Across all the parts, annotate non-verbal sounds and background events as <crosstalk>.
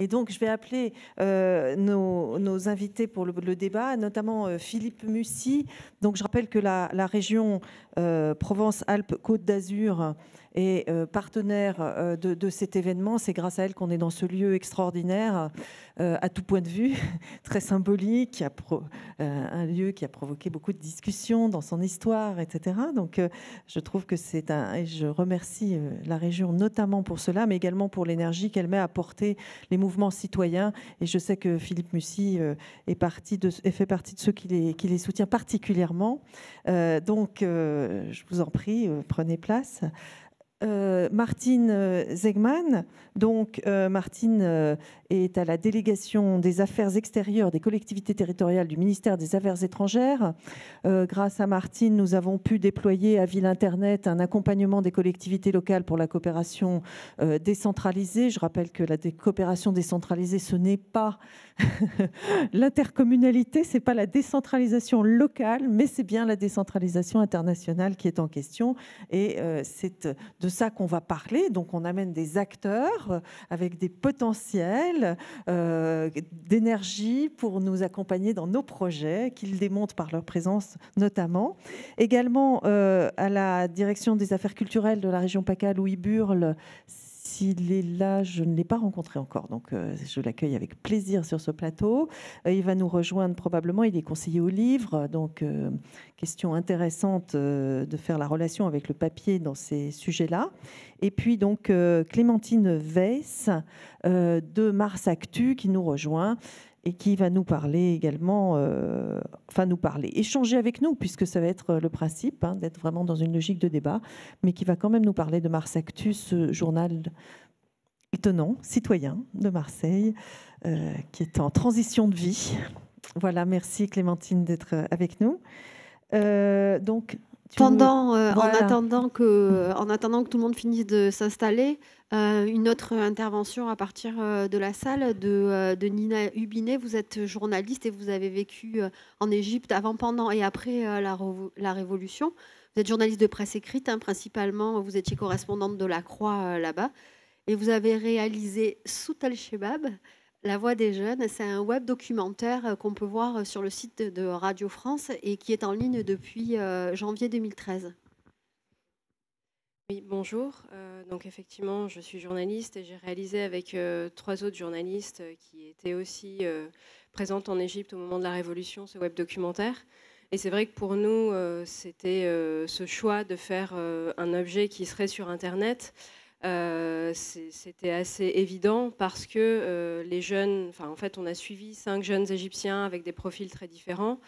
Et donc, je vais appeler euh, nos, invités pour le, débat, notamment euh, Philippe Mussy. Donc, je rappelle que la région euh, Provence-Alpes-Côte d'Azur et euh, partenaire euh, de, cet événement. C'est grâce à elle qu'on est dans ce lieu extraordinaire, euh, à tout point de vue, <laughs> très symbolique, un lieu qui a provoqué beaucoup de discussions dans son histoire, etc. Donc je trouve que c'est un... Et je remercie la région notamment pour cela, mais également pour l'énergie qu'elle met à porter les mouvements citoyens. Et je sais que Philippe Mussy est parti de, fait partie de ceux qui les, qui les soutient particulièrement. donc, je vous en prie, prenez place. Euh, Martine euh, Zegman. Donc, euh, Martine est à la délégation des affaires extérieures des collectivités territoriales du ministère des Affaires étrangères. grâce à Martine, nous avons pu déployer à Ville Internet un accompagnement des collectivités locales pour la coopération décentralisée. Je rappelle que la coopération décentralisée, ce n'est pas <laughs> l'intercommunalité, c'est pas la décentralisation locale, mais c'est bien la décentralisation internationale qui est en question. Et c'est de de ça qu'on va parler. Donc on amène des acteurs euh, avec des potentiels euh, d'énergie pour nous accompagner dans nos projets, qu'ils démontrent par leur présence notamment. Également euh, à la direction des affaires culturelles de la région PACA, Louis Burle, s'il est là, je ne l'ai pas rencontré encore, donc euh, je l'accueille avec plaisir sur ce plateau. Euh, il va nous rejoindre probablement, il est conseiller au livre, donc euh, question intéressante de faire la relation avec le papier dans ces sujets-là. Et puis donc Clémentine Weiss de Mars Actu qui nous rejoint et qui va nous parler également, euh, enfin nous parler, échanger avec nous, puisque ça va être euh, le principe hein, d'être vraiment dans une logique de débat, mais qui va quand même nous parler de Mars Actus, ce journal étonnant, citoyen de Marseille, euh, qui est en transition de vie. Voilà, merci Clémentine d'être avec nous. donc, pendant, euh, en, attendant que, euh, en attendant que tout le monde finisse de s'installer, euh, une autre intervention à partir de la salle de, Nina Hubinet. Vous êtes journaliste et vous avez vécu en Égypte avant, pendant et après la, Révolution. Vous êtes journaliste de presse écrite, hein, principalement. Vous étiez correspondante de La Croix là-bas. Et vous avez réalisé Sout al-Shebab, la Voix des Jeunes, c'est un web documentaire euh, qu'on peut voir euh, sur le site de Radio France et qui est en ligne depuis euh, janvier 2013. Oui, bonjour. donc effectivement, je suis journaliste et j'ai réalisé avec trois autres journalistes qui étaient aussi présentes en Égypte au moment de la Révolution ce web documentaire. Et c'est vrai que pour nous, c'était ce choix de faire un objet qui serait sur Internet euh, c'était assez évident parce que euh, les jeunes, enfin en fait on a suivi cinq jeunes Égyptiens avec des profils très différents,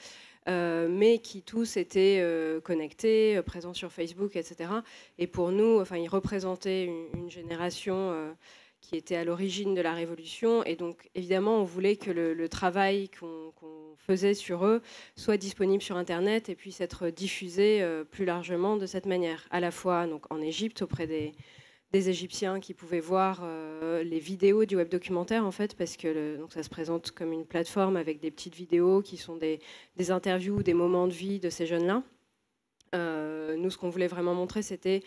euh, mais qui tous étaient connectés, présents sur Facebook, etc. Et pour nous, enfin ils représentaient une, génération qui était à l'origine de la révolution. Et donc, évidemment, on voulait que le, travail qu'on faisait sur eux soit disponible sur Internet et puisse être diffusé plus largement de cette manière, à la fois donc, en Égypte auprès des, des Égyptiens qui pouvaient voir euh, les vidéos du web documentaire en fait parce que donc ça se présente comme une plateforme avec des petites vidéos qui sont des, des interviews des moments de vie de ces jeunes-là. Euh, nous, ce qu'on voulait vraiment montrer, c'était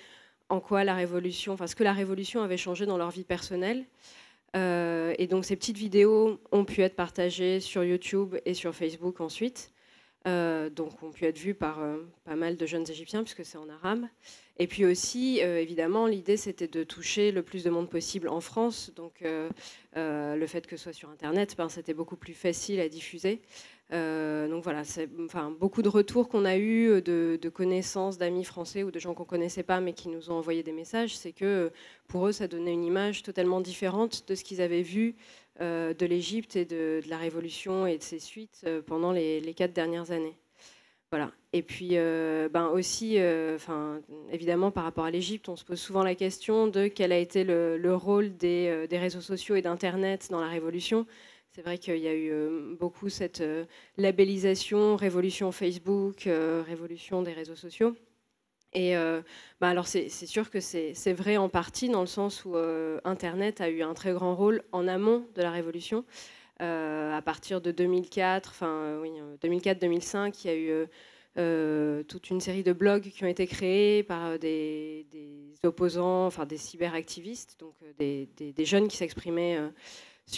en quoi la révolution, enfin ce que la révolution avait changé dans leur vie personnelle. Euh, et donc ces petites vidéos ont pu être partagées sur YouTube et sur Facebook ensuite. Euh, donc ont pu être vus par euh, pas mal de jeunes Égyptiens, puisque c'est en arabe. Et puis aussi, euh, évidemment, l'idée, c'était de toucher le plus de monde possible en France. Donc le fait que ce soit sur Internet, ben, c'était beaucoup plus facile à diffuser. donc voilà, c'est beaucoup de retours qu'on a eu de, de connaissances, d'amis français ou de gens qu'on connaissait pas mais qui nous ont envoyé des messages, c'est que pour eux, ça donnait une image totalement différente de ce qu'ils avaient vu euh, de l'Égypte et de, la Révolution et de ses suites euh, pendant les, quatre dernières années. Voilà. Et puis, euh, ben aussi, enfin, évidemment, par rapport à l'Égypte, on se pose souvent la question de quel a été le, rôle des, des, réseaux sociaux et d'Internet dans la Révolution. C'est vrai qu'il y a eu beaucoup cette labellisation, révolution Facebook, révolution des réseaux sociaux. Et euh, bah alors c'est sûr que c'est vrai en partie dans le sens où euh, Internet a eu un très grand rôle en amont de la révolution. Euh, à partir de 2004, enfin 2004-2005, il y a eu toute une série de blogs qui ont été créés par des, opposants, enfin des cyberactivistes, donc des jeunes qui s'exprimaient.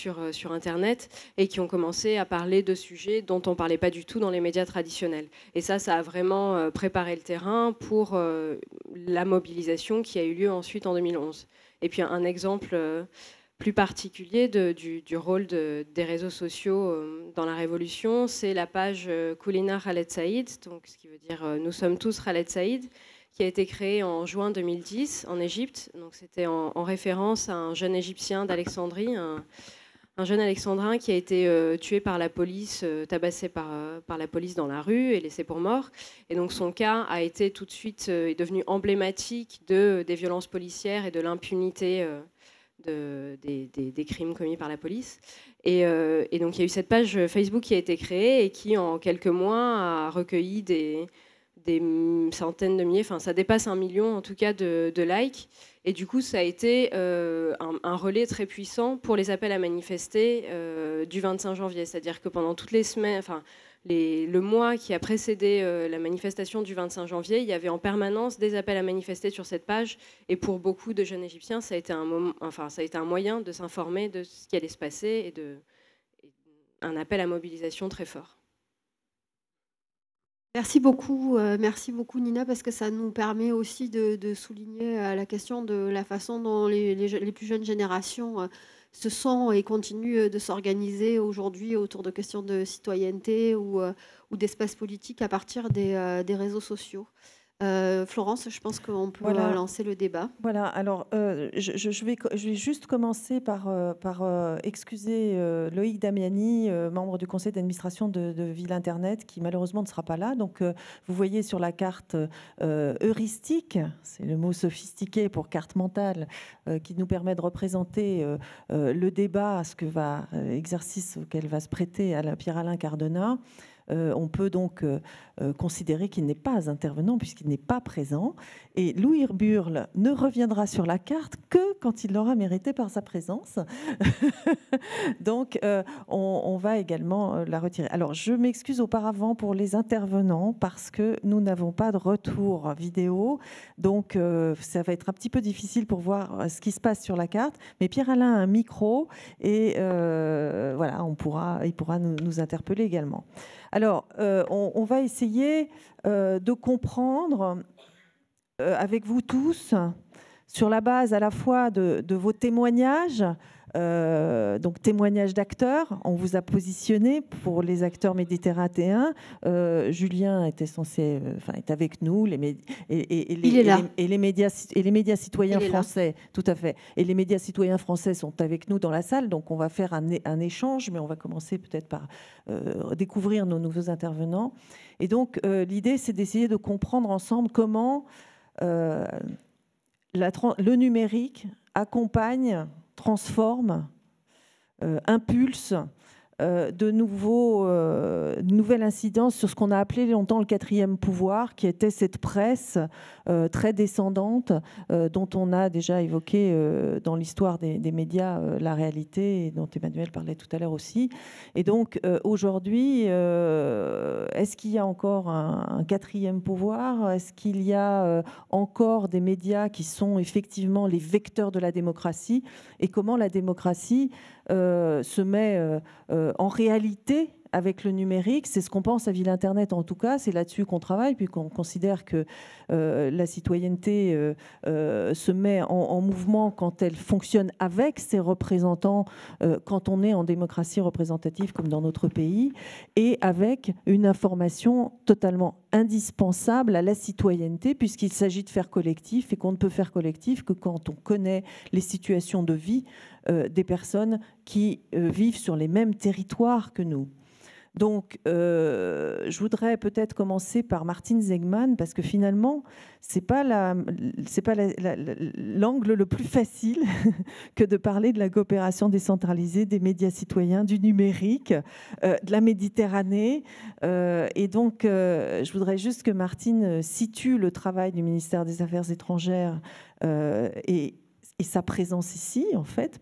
Euh, sur, Internet et qui ont commencé à parler de sujets dont on ne parlait pas du tout dans les médias traditionnels. Et ça, ça a vraiment euh, préparé le terrain pour euh, la mobilisation qui a eu lieu ensuite en 2011. Et puis un exemple plus particulier du, rôle des réseaux sociaux dans la révolution, c'est la page Kulina Khaled Saïd, donc, ce qui veut dire Nous sommes tous Khaled Saïd, qui a été créé en juin 2010 en Égypte. Donc c'était en, référence à un jeune Égyptien d'Alexandrie, un, jeune Alexandrin qui a été euh, tué par la police, euh, tabassé par, euh, par, la police dans la rue et laissé pour mort. Et donc son cas a été tout de suite est devenu emblématique des violences policières et de l'impunité. des, crimes commis par la police. Et, donc il y a eu cette page Facebook qui a été créée et qui en quelques mois a recueilli des, des centaines de milliers, enfin ça dépasse un million en tout cas de, likes. Et du coup, ça a été euh, un, relais très puissant pour les appels à manifester euh, du 25 janvier. C'est-à-dire que pendant toutes les semaines, enfin, le mois qui a précédé euh, la manifestation du 25 janvier, il y avait en permanence des appels à manifester sur cette page. Et pour beaucoup de jeunes Égyptiens, ça a été un, moyen de s'informer de ce qui allait se passer et de, un appel à mobilisation très fort. Merci beaucoup, euh, merci beaucoup Nina, parce que ça nous permet aussi de, souligner euh, la question de la façon dont les, plus jeunes générations euh, se sont et continuent de s'organiser aujourd'hui autour de questions de citoyenneté ou, d'espace politique à partir des réseaux sociaux. Euh, Florence, je pense qu'on peut lancer le débat. Voilà, alors euh, je, vais, je, vais, juste commencer par, euh, par excuser Loïc Damiani, membre du conseil d'administration de, Ville Internet, qui malheureusement ne sera pas là. Donc vous voyez sur la carte heuristique, c'est le mot sophistiqué pour carte mentale, qui nous permet de représenter le débat, ce que va, l'exercice auquel va se prêter à la Pierre-Alain Cardona. Euh, on peut donc euh, euh, considérer qu'il n'est pas intervenant puisqu'il n'est pas présent. Et Louis Hurburle ne reviendra sur la carte que quand il l'aura mérité par sa présence. <laughs> donc on, va également la retirer. Alors je m'excuse auparavant pour les intervenants parce que nous n'avons pas de retour vidéo. Donc ça va être un petit peu difficile pour voir ce qui se passe sur la carte. Mais Pierre-Alain a un micro et voilà, il pourra nous interpeller également. Alors, euh, on, va essayer euh, de comprendre euh, avec vous tous, sur la base à la fois de vos témoignages, euh, donc témoignage d'acteurs, on vous a positionné pour les acteurs méditerranéens. Euh, Julien était censé, euh, enfin est avec nous, les et, et, et, les, médias et les médias citoyens français, tout à fait. Et les médias citoyens français sont avec nous dans la salle, donc on va faire un, un échange, mais on va commencer peut-être par découvrir nos nouveaux intervenants. Et donc l'idée, c'est d'essayer de comprendre ensemble comment la, le numérique accompagne transforme, euh, impulse euh, de, nouveaux, euh, nouvelles incidences sur ce qu'on a appelé longtemps le quatrième pouvoir, qui était cette presse euh, très descendante dont on a déjà évoqué dans l'histoire des, médias la réalité, et dont Emmanuel parlait tout à l'heure aussi. Et donc aujourd'hui, est-ce qu'il y a encore un quatrième pouvoir Est-ce qu'il y a encore des médias qui sont effectivement les vecteurs de la démocratie Et comment la démocratie euh, se met euh, euh, en réalité avec le numérique, c'est ce qu'on pense à Ville Internet en tout cas, c'est là-dessus qu'on travaille, puis qu'on considère que euh, la citoyenneté euh, euh, se met en, mouvement quand elle fonctionne avec ses représentants, quand on est en démocratie représentative comme dans notre pays, et avec une information totalement indispensable à la citoyenneté, puisqu'il s'agit de faire collectif et qu'on ne peut faire collectif que quand on connaît les situations de vie des personnes qui vivent sur les mêmes territoires que nous. Donc, euh, je voudrais peut-être commencer par Martine Zegman, parce que finalement, ce n'est pas l'angle le plus facile <laughs> que de parler de la coopération décentralisée, des médias citoyens, du numérique, euh, de la Méditerranée. Euh, et donc, je voudrais juste que Martine situe le travail du ministère des Affaires étrangères et, et sa présence ici, en fait,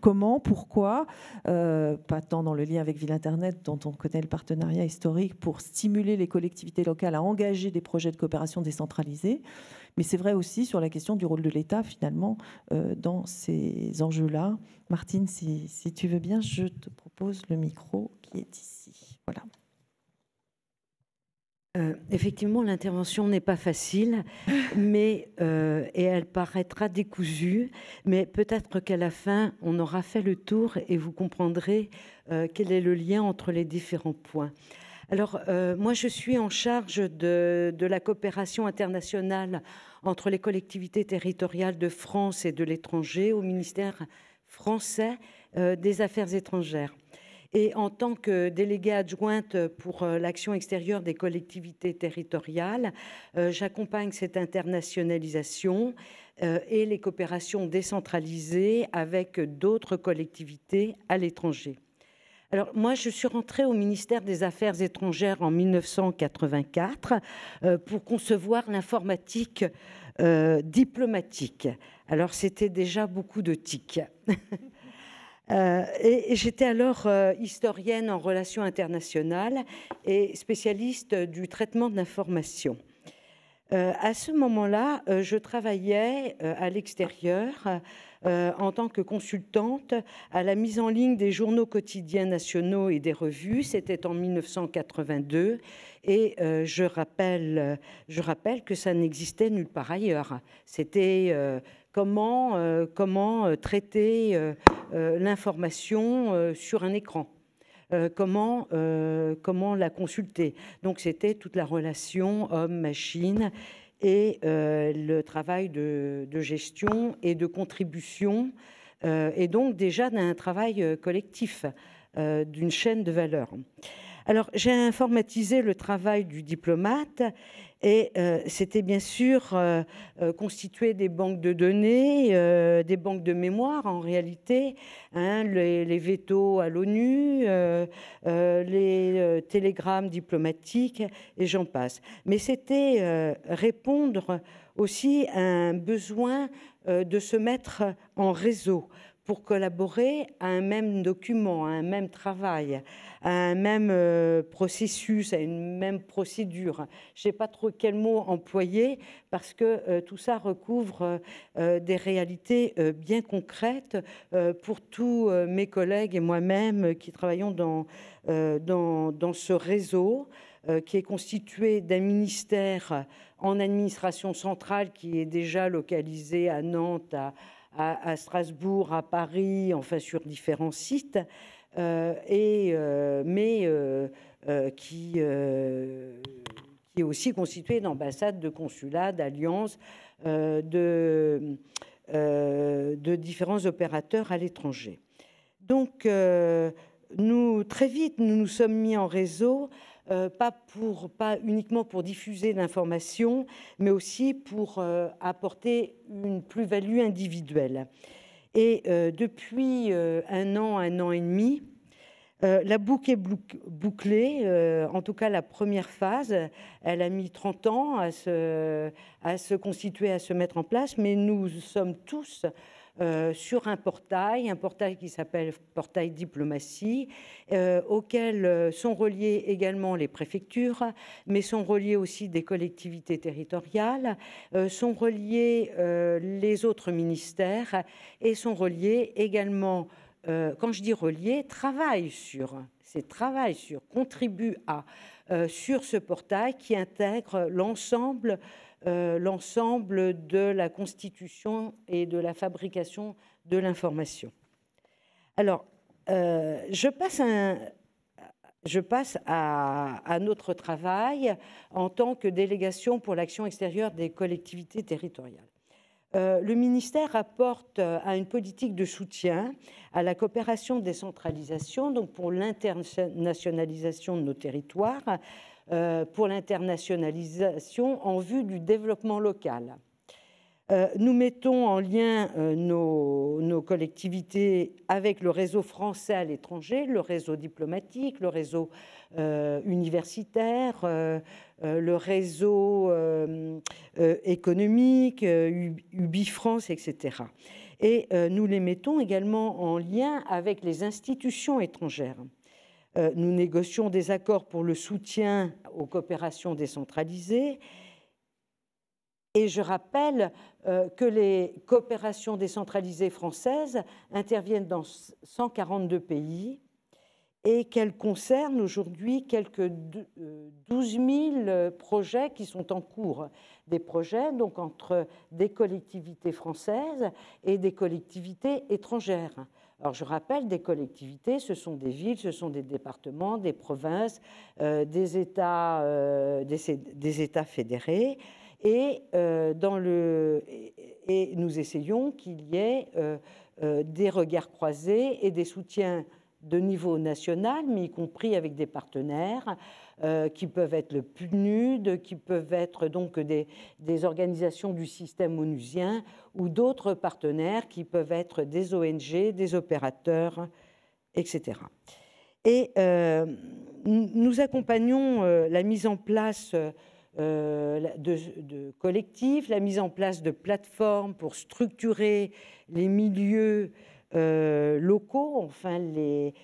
comment, pourquoi, euh, pas tant dans le lien avec Ville Internet, dont on connaît le partenariat historique, pour stimuler les collectivités locales à engager des projets de coopération décentralisés, mais c'est vrai aussi sur la question du rôle de l'État, finalement, euh, dans ces enjeux-là. Martine, si, si tu veux bien, je te propose le micro qui est ici. Voilà. Euh, effectivement, l'intervention n'est pas facile, mais euh, et elle paraîtra décousue, mais peut-être qu'à la fin, on aura fait le tour et vous comprendrez euh, quel est le lien entre les différents points. Alors, moi, je suis en charge de, de la coopération internationale entre les collectivités territoriales de France et de l'étranger au ministère français des Affaires étrangères. Et en tant que déléguée adjointe pour euh, l'action extérieure des collectivités territoriales, euh, j'accompagne cette internationalisation euh, et les coopérations décentralisées avec d'autres collectivités à l'étranger. Alors moi, je suis rentrée au ministère des Affaires étrangères en 1984 pour concevoir l'informatique diplomatique. Alors c'était déjà beaucoup de tics. <laughs> Euh, et, j'étais alors euh, historienne en relations internationales et spécialiste du traitement de l'information. Euh, à ce moment-là, je travaillais à l'extérieur en tant que consultante à la mise en ligne des journaux quotidiens nationaux et des revues. C'était en 1982 et je rappelle, je, rappelle, que ça n'existait nulle part ailleurs. C'était comment, euh, comment euh, traiter euh, l'information sur un écran. comment, comment la consulter. Donc c'était toute la relation homme-machine et le travail de, de, gestion et de contribution, et donc déjà d'un travail collectif, d'une chaîne de valeur. Alors, j'ai informatisé le travail du diplomate et euh, c'était bien sûr euh, euh, constituer des banques de données, des banques de mémoire en réalité, hein, les, les vétos à l'ONU, les télégrammes diplomatiques et j'en passe. Mais c'était répondre aussi à un besoin de se mettre en réseau pour collaborer à un même document, à un même travail, à un même euh, processus, à une même procédure. Je ne sais pas trop quel mot employer parce que euh, tout ça recouvre euh, des réalités bien concrètes pour tous mes collègues et moi-même qui travaillons dans, dans, dans ce réseau qui est constitué d'un ministère en administration centrale qui est déjà localisé à Nantes, à, à, Strasbourg, à Paris, enfin sur différents sites, euh, et, euh, mais euh, qui, est aussi constitué d'ambassades, de consulats, d'alliances, de, de, différents opérateurs à l'étranger. Donc, nous, très vite, nous nous sommes mis en réseau euh, pas, pour, pas uniquement pour diffuser l'information, mais aussi pour euh, apporter une plus-value individuelle. Et euh, depuis un an, un an et demi, la boucle est bouclée, en tout cas la première phase. Elle a mis 30 ans à se, à se constituer, à se mettre en place, mais nous sommes tous euh, sur un portail, un portail qui s'appelle Portail Diplomatie, euh, auquel euh, sont reliées également les préfectures, mais sont reliées aussi des collectivités territoriales, sont reliés les autres ministères et sont reliés également, quand je dis reliées, travaillent sur, c'est travaillent sur, contribuent à, sur ce portail qui intègre l'ensemble euh, l'ensemble de la constitution et de la fabrication de l'information. Alors, euh, je passe, à, notre travail en tant que délégation pour l'action extérieure des collectivités territoriales. Euh, le ministère apporte à une politique de soutien à la coopération décentralisation, donc pour l'internationalisation de nos territoires, euh, pour l'internationalisation en vue du développement local. Euh, nous mettons en lien euh, nos, collectivités avec le réseau français à l'étranger, le réseau diplomatique, le réseau universitaire, le réseau économique, UbiFrance, etc. Et nous les mettons également en lien avec les institutions étrangères. Euh, nous négocions des accords pour le soutien aux coopérations décentralisées. Et je rappelle euh, que les coopérations décentralisées françaises interviennent dans 142 pays et qu'elles concernent aujourd'hui quelques 12 000 euh, projets qui sont en cours. Des projets donc entre des collectivités françaises et des collectivités étrangères. Alors je rappelle, des collectivités, ce sont des villes, ce sont des départements, des provinces, euh, des, États, euh, des, États fédérés. Et, euh, dans le, et nous essayons qu'il y ait des regards croisés et des soutiens de niveau national, mais y compris avec des partenaires euh, qui peuvent être le PNUD, qui peuvent être donc des, organisations du système onusien ou d'autres partenaires qui peuvent être des ONG, des opérateurs, etc. Et euh, nous accompagnons euh, la mise en place de collectifs, la mise en place de plateformes pour structurer les milieux euh, locaux, enfin les,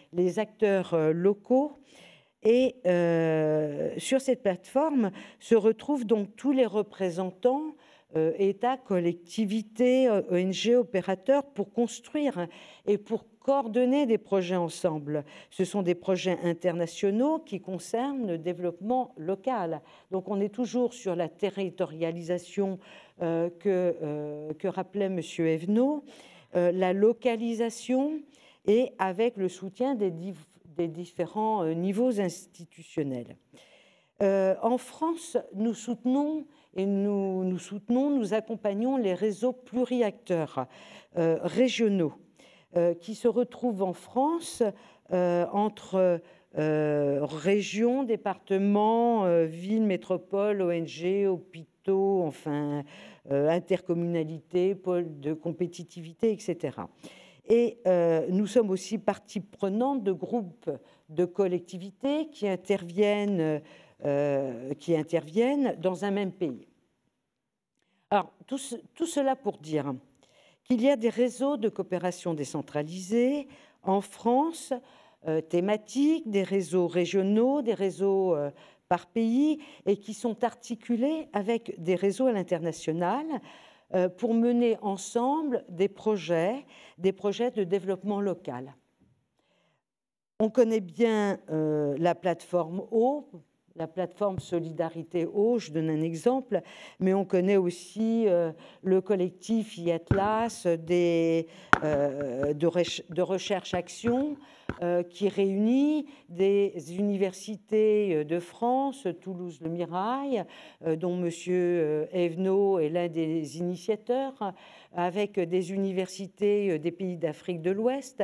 acteurs euh, locaux. Et euh, sur cette plateforme se retrouvent donc tous les représentants États, collectivités, ONG, opérateurs pour construire et pour coordonner des projets ensemble. Ce sont des projets internationaux qui concernent le développement local. Donc on est toujours sur la territorialisation que, que rappelait M. Evenot. Euh, la localisation et avec le soutien des, différents euh, niveaux institutionnels. Euh, en France, nous soutenons et nous, nous, soutenons, nous accompagnons les réseaux pluriacteurs régionaux qui se retrouvent en France entre euh, régions, départements, euh, villes, métropoles, ONG, hôpitaux, enfin euh, intercommunalités, pôles de compétitivité, etc. Et nous sommes aussi partie prenante de groupes de collectivités qui interviennent, qui interviennent dans un même pays. Alors, tout, tout cela pour dire qu'il y a des réseaux de coopération décentralisée en France euh, thématiques, des réseaux régionaux, des réseaux euh, par pays et qui sont articulés avec des réseaux à l'international euh, pour mener ensemble des projets, des projets de développement local. On connaît bien la plateforme O la plateforme Solidarité Eau, je donne un exemple, mais on connaît aussi euh, le collectif IATLAS euh, de, recherche action euh, qui réunit des universités de France, Toulouse le Mirail, dont M. Evenot est l'un des initiateurs, avec des universités des pays d'Afrique de l'Ouest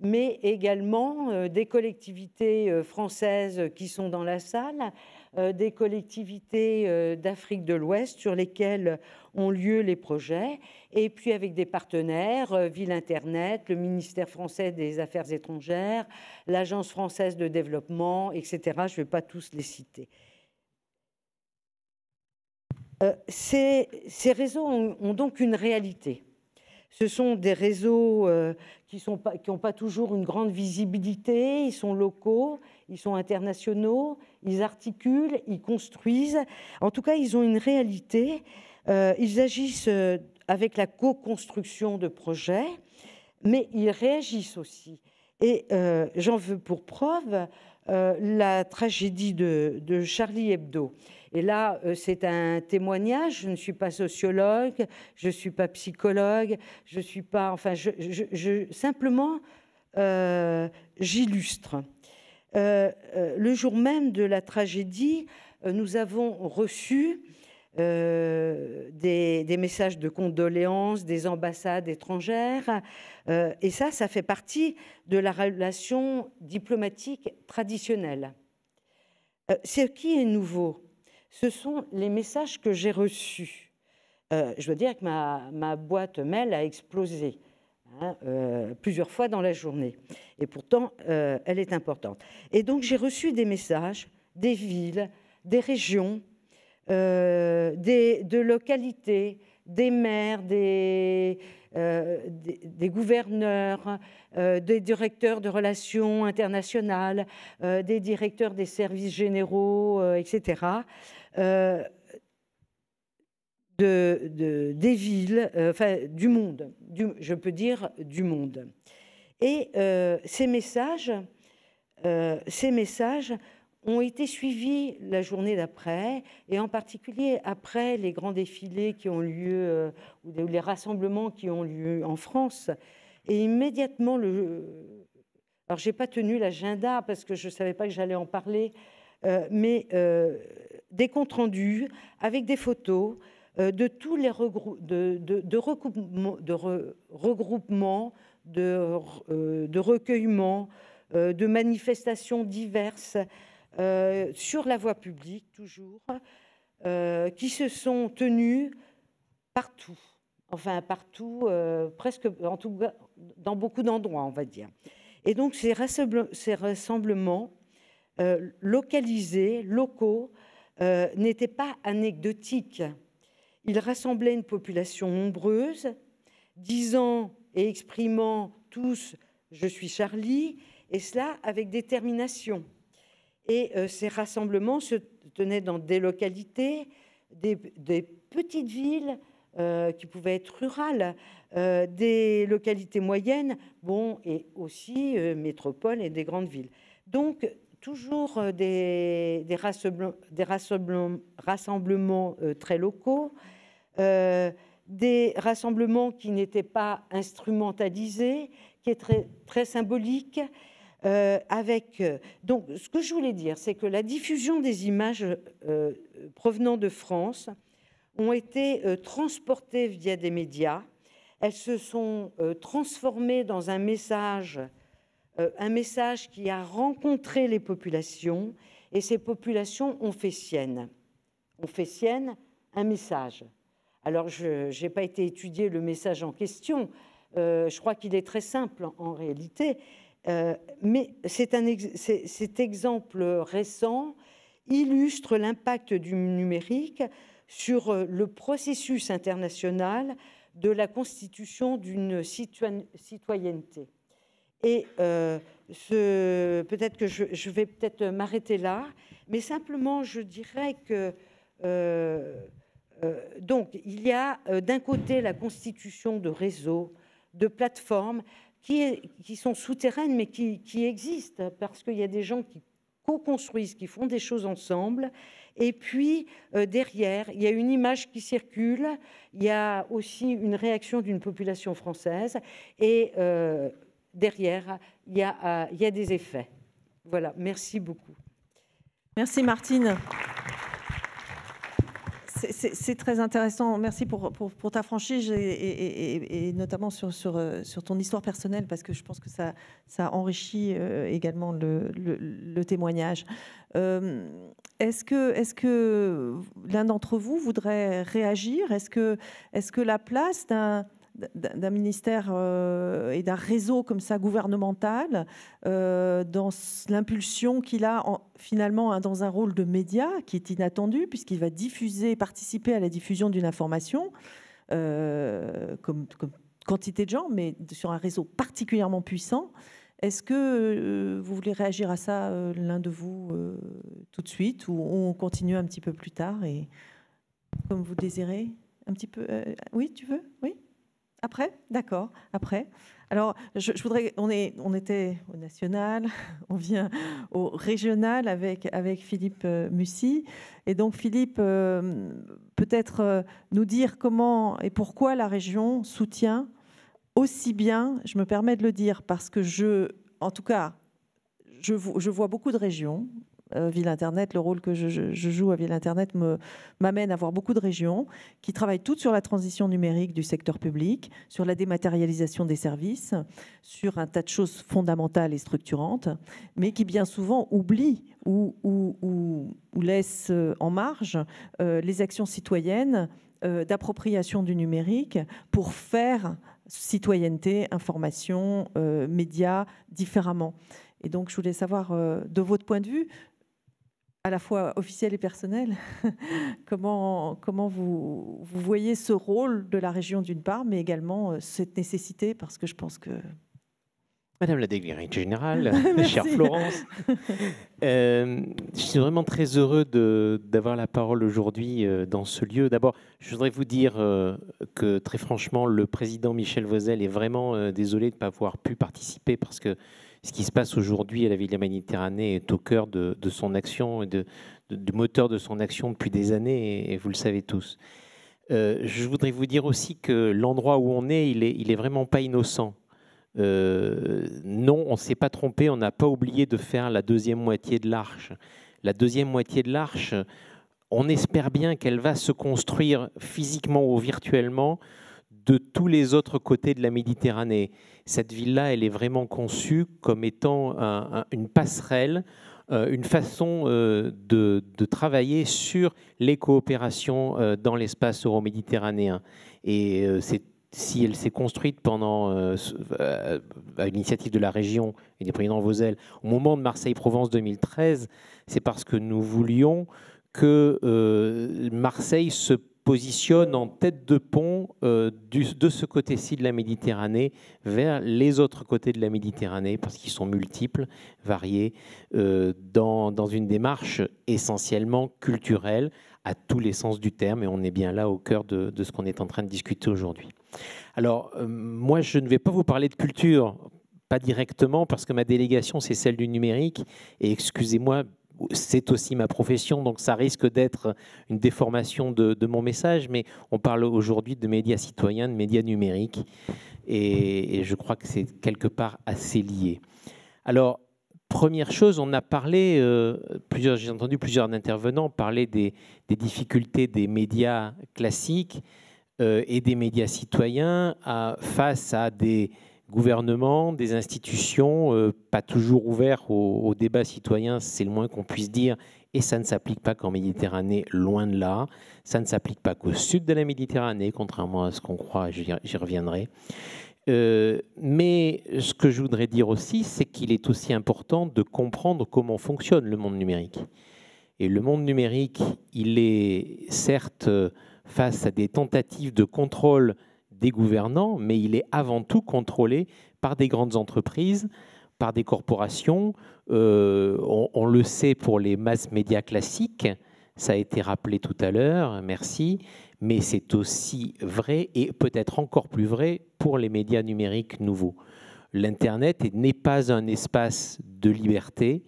mais également euh, des collectivités euh, françaises qui sont dans la salle, euh, des collectivités d'Afrique de l'Ouest sur lesquelles ont lieu les projets, et puis avec des partenaires, Ville Internet, le ministère français des Affaires étrangères, l'Agence française de développement, etc. Je ne vais pas tous les citer. ces, réseaux ont donc une réalité. Ce sont des réseaux euh, qui n'ont pas, toujours une grande visibilité, ils sont locaux, ils sont internationaux, ils articulent, ils construisent. En tout cas, ils ont une réalité. Euh, ils agissent euh, avec la co-construction de projets, mais ils réagissent aussi. Et j'en veux pour preuve la tragédie de Charlie Hebdo. Et là, euh, c'est un témoignage. Je ne suis pas sociologue, je ne suis pas psychologue, je ne suis pas. Enfin, simplement euh, j'illustre. Euh, le jour même de la tragédie, nous avons reçu des, messages de condoléances des ambassades étrangères. et ça, ça fait partie de la relation diplomatique traditionnelle. ce qui est nouveau, ce sont les messages que j'ai reçus. Euh, je dois dire que ma, boîte mail a explosé hein, euh, plusieurs fois dans la journée. Et pourtant, euh, elle est importante. Et donc, j'ai reçu des messages des villes, des régions, des, de localités, des maires, des, gouverneurs, des directeurs de relations internationales, des directeurs des services généraux, etc. Euh, de, des villes, euh, enfin du monde, je peux dire du monde. Et euh, ces messages, ces messages ont été suivis la journée d'après, et en particulier après les grands défilés qui ont lieu, ou les rassemblements qui ont lieu en France. Et immédiatement, le... alors j'ai pas tenu l'agenda parce que je ne savais pas que j'allais en parler, euh, mais euh, des comptes rendus avec des photos euh, de tous les de, de, regroupements, de, de recueillements, de manifestations diverses sur la voie publique, toujours, qui se sont tenues partout, enfin partout, presque en dans beaucoup d'endroits, on va dire. Et donc ces rassemblements euh, localisés, locaux, euh, n'étaient pas anecdotiques. Ils rassemblaient une population nombreuse, disant et exprimant tous Je suis Charlie, et cela avec détermination. Et euh, ces rassemblements se tenaient dans des localités, des, petites villes qui pouvaient être rurales, des localités moyennes, bon, et aussi métropoles et des grandes villes. Donc toujours euh, des, rassemblements euh, très locaux, euh, des rassemblements qui n'étaient pas instrumentalisés, qui étaient très, symboliques. avec donc ce que je voulais dire, c'est que la diffusion des images provenant de France ont été transportées via des médias. Elles se sont transformées dans un message euh, un message qui a rencontré les populations et ces populations ont fait sienne. Ont fait sienne un message. Alors, je n'ai pas été étudier le message en question. Euh, je crois qu'il est très simple en réalité. Euh, mais un cet exemple récent illustre l'impact du numérique sur le processus international de la constitution d'une citoyenneté. Et euh, peut-être que je, vais peut-être m'arrêter là, mais simplement je dirais que euh, euh, donc il y a d'un côté la constitution de réseaux, de plateformes qui, qui sont souterraines mais qui, existent hein, parce qu'il y a des gens qui co-construisent, qui font des choses ensemble. Et puis derrière, il y a une image qui circule, il y a aussi une réaction d'une population française. Et euh, derrière, euh, il y, a, des effets. Voilà, merci beaucoup. Merci Martine. C'est très intéressant. Merci pour, ta franchise et, notamment euh, sur, ton histoire personnelle, parce que je pense que ça, enrichit euh, également le, témoignage. Est-ce que, l'un d'entre vous voudrait réagir Est-ce que la place d'un d'un ministère euh, et d'un réseau comme ça gouvernemental euh, dans l'impulsion qu'il a finalement hein, dans un rôle de média qui est inattendu puisqu'il va diffuser, participer à la diffusion d'une information euh, comme, comme, quantité de gens, mais sur un réseau particulièrement puissant. Est-ce que vous voulez réagir à ça l'un de vous tout de suite ou on continue un petit peu plus tard et comme vous désirez un petit peu Oui, tu veux Oui. Après D'accord, après. Alors, je, voudrais, on, est, on était au national, <laughs> on vient au régional avec, avec Philippe euh, Mussy. Et donc, Philippe, euh, peut-être euh, nous dire comment et pourquoi la région soutient aussi bien, je me permets de le dire, parce que je, en tout cas, je vois beaucoup de régions, euh, Ville Internet, le rôle que je, joue à Ville Internet m'amène à voir beaucoup de régions qui travaillent toutes sur la transition numérique du secteur public, sur la dématérialisation des services, sur un tas de choses fondamentales et structurantes, mais qui bien souvent oublient ou, ou, laissent euh, en marge euh, les actions citoyennes d'appropriation du numérique pour faire citoyenneté, information, médias différemment. Et donc, je voulais savoir, de votre point de vue, à la fois officielle et personnelle, <laughs> comment comment vous, vous, voyez ce rôle de la région d'une part, mais également euh, cette nécessité, parce que je pense que... Madame la déléguée générale, <laughs> chère Florence, euh, je suis vraiment très heureux d'avoir la parole aujourd'hui euh, dans ce lieu. D'abord, je voudrais vous dire que très franchement, le président Michel Vosel est vraiment désolé de ne pas avoir pu participer parce que ce qui se passe aujourd'hui à la ville de la Méditerranée est au cœur de, son action et du moteur de son action depuis des années, et, vous le savez tous. Euh, je voudrais vous dire aussi que l'endroit où on est, il est, vraiment pas innocent. Euh, non, on ne s'est pas trompé, on n'a pas oublié de faire la deuxième moitié de l'arche. La deuxième moitié de l'arche, on espère bien qu'elle va se construire physiquement ou virtuellement de tous les autres côtés de la Méditerranée cette ville-là, elle est vraiment conçue comme étant une passerelle, euh, une façon euh, de, travailler sur les coopérations euh, dans l'espace euro-méditerranéen. Et si elle s'est construite pendant, l'initiative de la région et des présidents Vosel, au moment de Marseille-Provence 2013, c'est parce que nous voulions que Marseille se positionne en tête de pont euh, du, de ce côté-ci de la Méditerranée vers les autres côtés de la Méditerranée, parce qu'ils sont multiples, variés, euh, dans, une démarche essentiellement culturelle, à tous les sens du terme, et on est bien là au cœur de, ce qu'on est en train de discuter aujourd'hui. Alors, euh, moi, je ne vais pas vous parler de culture. Pas directement, parce que ma délégation, c'est celle du numérique. Et excusez-moi c'est aussi ma profession, donc ça risque d'être une déformation de, mon message, mais on parle aujourd'hui de médias citoyens, de médias numériques, et, je crois que c'est quelque part assez lié. Alors, première chose, on a parlé, euh, plusieurs, j'ai entendu plusieurs intervenants parler des, difficultés des médias classiques euh, et des médias citoyens face à des gouvernement, des institutions, euh, pas toujours ouverts au, débat citoyen, c'est le moins qu'on puisse dire, et ça ne s'applique pas qu'en Méditerranée, loin de là. Ça ne s'applique pas qu'au sud de la Méditerranée, contrairement à ce qu'on croit, j'y reviendrai. Euh, mais ce que je voudrais dire aussi, c'est qu'il est aussi important de comprendre comment fonctionne le monde numérique. Et le monde numérique, il est certes euh, face à des tentatives de contrôle des gouvernants, mais il est avant tout contrôlé par des grandes entreprises, par des corporations. Euh, on, le sait pour les masses médias classiques, ça a été rappelé tout à l'heure, merci, mais c'est aussi vrai et peut-être encore plus vrai pour les médias numériques nouveaux. L'Internet n'est pas un espace de liberté,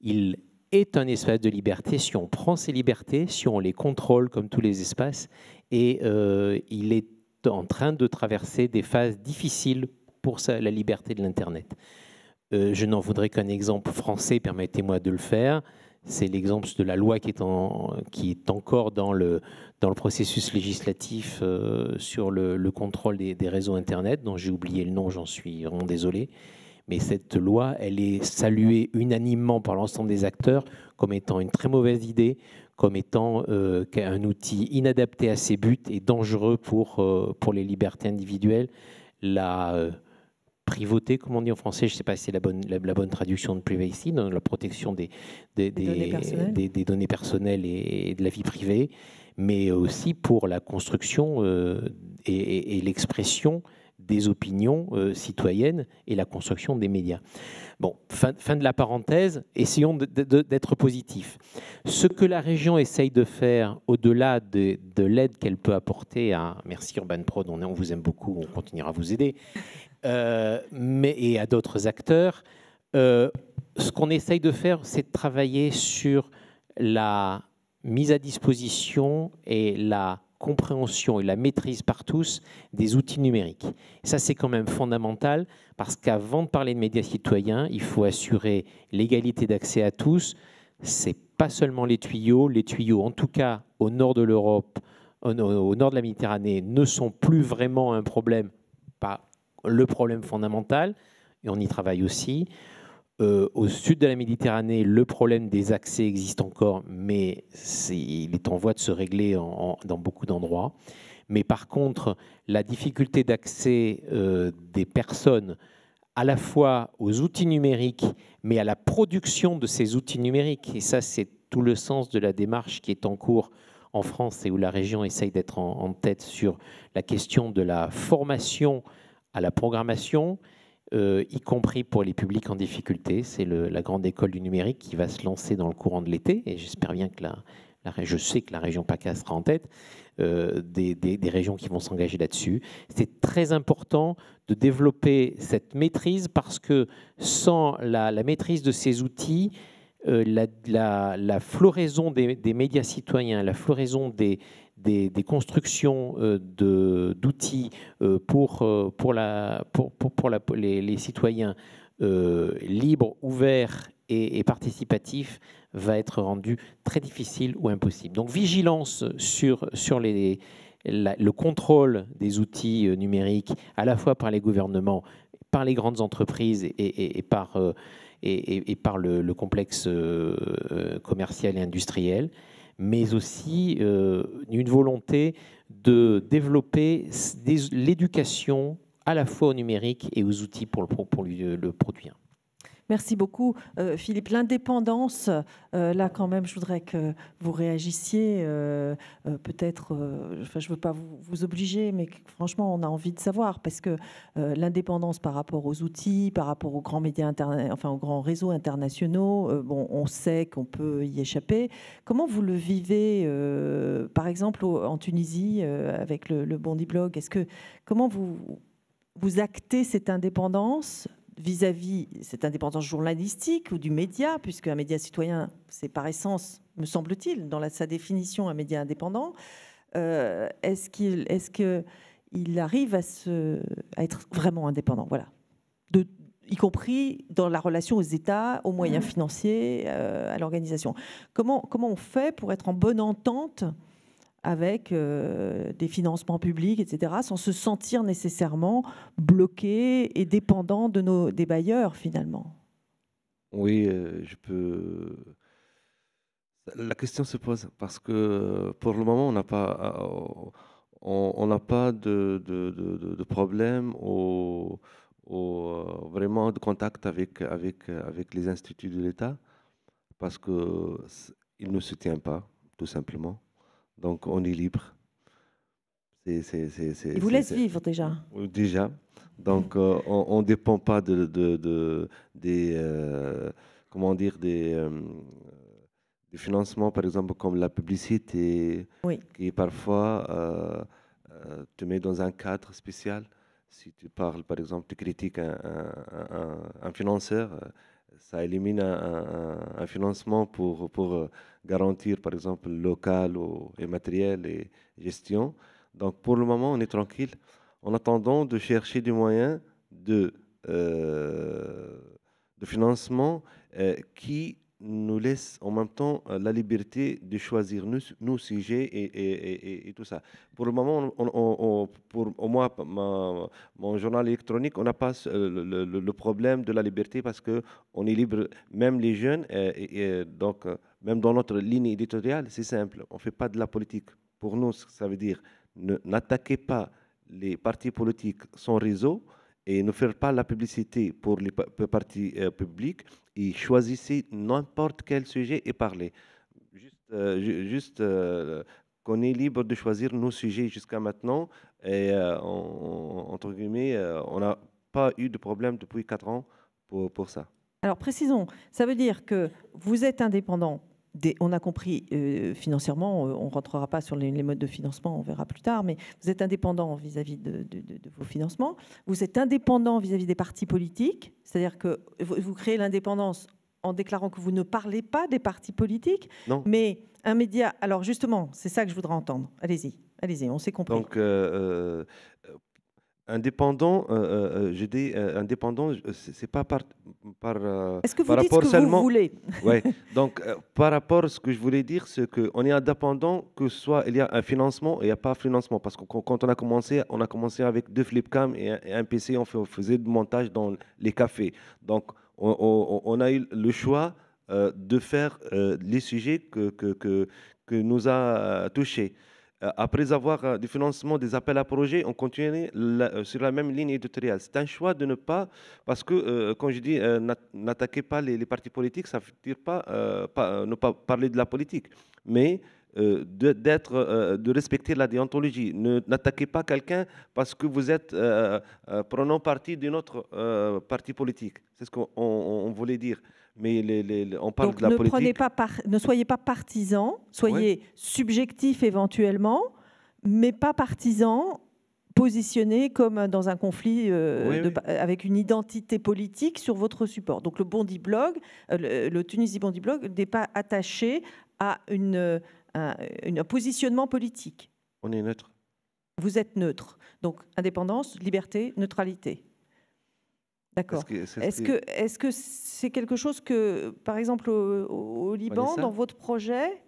il est un espace de liberté si on prend ses libertés, si on les contrôle comme tous les espaces, et euh, il est en train de traverser des phases difficiles pour la liberté de l'Internet. Euh, je n'en voudrais qu'un exemple français, permettez-moi de le faire. C'est l'exemple de la loi qui est, en, qui est encore dans le, dans le processus législatif euh, sur le, contrôle des, des, réseaux Internet, dont j'ai oublié le nom, j'en suis vraiment désolé. Mais cette loi, elle est saluée unanimement par l'ensemble des acteurs comme étant une très mauvaise idée, comme étant euh, un outil inadapté à ses buts et dangereux pour, euh, pour les libertés individuelles. La euh, privauté, comme on dit en français, je ne sais pas si c'est la bonne, la, bonne traduction de privacy, la protection des, des, données personnelles, et, de la vie privée, mais aussi pour la construction et l'expression des opinions euh, citoyennes et la construction des médias. Bon, fin, de la parenthèse, essayons d'être positifs. Ce que la région essaye de faire, au-delà de, l'aide qu'elle peut apporter à... Merci Urban Prod, on, on vous aime beaucoup, on continuera à vous aider, euh, mais, et à d'autres acteurs, euh, ce qu'on essaye de faire, c'est de travailler sur la mise à disposition et la compréhension et la maîtrise par tous des outils numériques. Ça, c'est quand même fondamental parce qu'avant de parler de médias citoyens, il faut assurer l'égalité d'accès à tous. C'est pas seulement les tuyaux. Les tuyaux, en tout cas au nord de l'Europe, au nord de la Méditerranée, ne sont plus vraiment un problème, pas le problème fondamental, et on y travaille aussi. Euh, au sud de la Méditerranée, le problème des accès existe encore, mais il est en voie de se régler dans beaucoup d'endroits. Mais par contre, la difficulté d'accès euh, des personnes à la fois aux outils numériques, mais à la production de ces outils numériques, et ça c'est tout le sens de la démarche qui est en cours en France et où la région essaye d'être en, tête sur la question de la formation à la programmation, euh, y compris pour les publics en difficulté. C'est la grande école du numérique qui va se lancer dans le courant de l'été, et j'espère bien que la, je sais que la région PACA sera en tête, euh, des, régions qui vont s'engager là-dessus. C'est très important de développer cette maîtrise parce que sans la, maîtrise de ces outils, euh, la, floraison des médias citoyens, la floraison des, des, constructions euh, d'outils euh, euh, pour, pour, les, citoyens libres, ouverts et, participatifs va être rendu très difficile ou impossible. Donc vigilance sur, le contrôle des outils numériques, à la fois par les gouvernements, par les grandes entreprises et, par, le, complexe commercial et industriel mais aussi euh, une volonté de développer l'éducation à la fois au numérique et aux outils pour le euh, produire. Merci beaucoup, euh, Philippe. L'indépendance, euh, là quand même, je voudrais que vous réagissiez. Euh, peut-être, je ne veux pas vous, obliger, mais franchement, on a envie de savoir parce que l'indépendance par rapport aux outils, par rapport aux grands médias, enfin aux grands réseaux internationaux, bon, on sait qu'on peut y échapper. Comment vous le vivez, par exemple, en Tunisie avec le, Bondi Blog Est-ce que comment vous actez cette indépendance vis-à-vis cette indépendance journalistique ou du média, puisque un média citoyen, c'est par essence, me semble-t-il, dans sa définition, un média indépendant, euh, est-ce qu'il est que il arrive à, se, être vraiment indépendant Voilà. De, y compris dans la relation aux États, aux moyens mmh. financiers, euh, à l'organisation. Comment, comment on fait pour être en bonne entente avec euh, des financements publics, etc., sans se sentir nécessairement bloqué et dépendant de nos, des bailleurs, finalement Oui, euh, je peux. La question se pose parce que pour le moment, on n'a pas, euh, on n'a pas de, problème au, vraiment de contact avec, avec, avec les instituts de l'État parce qu'ils ne se tient pas, tout simplement. Donc on est libre. C'est, vous laisse vivre déjà. Déjà. Donc euh, on ne dépend pas de, des, euh, comment dire, euh, des, financements, par exemple, comme la publicité, qui parfois te met dans un cadre spécial. Si tu parles, par exemple, tu critiques un, un financeur ça élimine un, financement pour, pour, euh, garantir, par exemple, local et matériel et gestion. Donc, pour le moment, on est tranquille en attendant de chercher des moyens de, euh, de financement euh, qui nous laisse en même temps euh, la liberté de choisir nos, sujets et, tout ça. Pour le moment, pour au mon journal électronique, on n'a pas euh, le, problème de la liberté parce que on est libre, même les jeunes, euh, et, donc même dans notre ligne éditoriale, c'est simple, on ne fait pas de la politique. Pour nous, ça veut dire n'attaquez pas les partis politiques sans réseau, et ne faire pas la publicité pour les partis euh, publiques publics et choisissez n'importe quel sujet et parlez. Juste, euh, juste euh, qu'on est libre de choisir nos sujets jusqu'à maintenant et entre guillemets, on n'a pas eu de problème depuis 4 ans pour, pour ça. Alors précisons, ça veut dire que vous êtes indépendant on a compris euh, financièrement, euh, on ne rentrera pas sur les, modes de financement, on verra plus tard, mais vous êtes indépendant vis-à-vis de, vos financements, vous êtes indépendant vis-à-vis des partis politiques, c'est-à-dire que vous, créez l'indépendance en déclarant que vous ne parlez pas des partis politiques, non. mais un média... Alors justement, c'est ça que je voudrais entendre. Allez-y, allez-y, on s'est compris. Donc, euh, indépendant, euh, euh, euh dis j'ai euh, dit indépendant, c'est pas par par. Est-ce que vous par dites ce que seulement... vous voulez <laughs> Ouais. <laughs> Donc par rapport, à ce que je voulais dire, c'est qu'on est indépendant que soit il y a un financement il n'y a pas de financement parce que quand on a commencé, on a commencé avec deux flip et, un, et un PC, on, faisait du montage dans les cafés. Donc on, a eu le choix de faire les sujets que que, que, que nous a touchés. Euh, après avoir euh, du financement des appels à projets, on continuait euh, sur la même ligne éditoriale. C'est un choix de ne pas, parce que quand je dis n'attaquez pas les, partis politiques, ça ne veut dire pas, pas ne pas parler de la politique, mais euh, d'être, euh, de, respecter la déontologie. Ne, n'attaquez pas quelqu'un parce que vous êtes euh, prenant parti d'une autre parti politique. C'est ce qu'on voulait dire. Mais les, on parle de la ne Prenez pas ne soyez pas partisan, soyez subjectifs subjectif éventuellement, mais pas partisan positionné comme dans un conflit avec une identité politique sur votre support. Donc le Bondi Blog, le Tunisie Bondi Blog n'est pas attaché à une, un, positionnement politique. On est neutre. Vous êtes neutre. Donc indépendance, liberté, neutralité. D'accord. Est-ce que est-ce que c'est quelque chose que, par exemple, au, Liban, dans votre projet,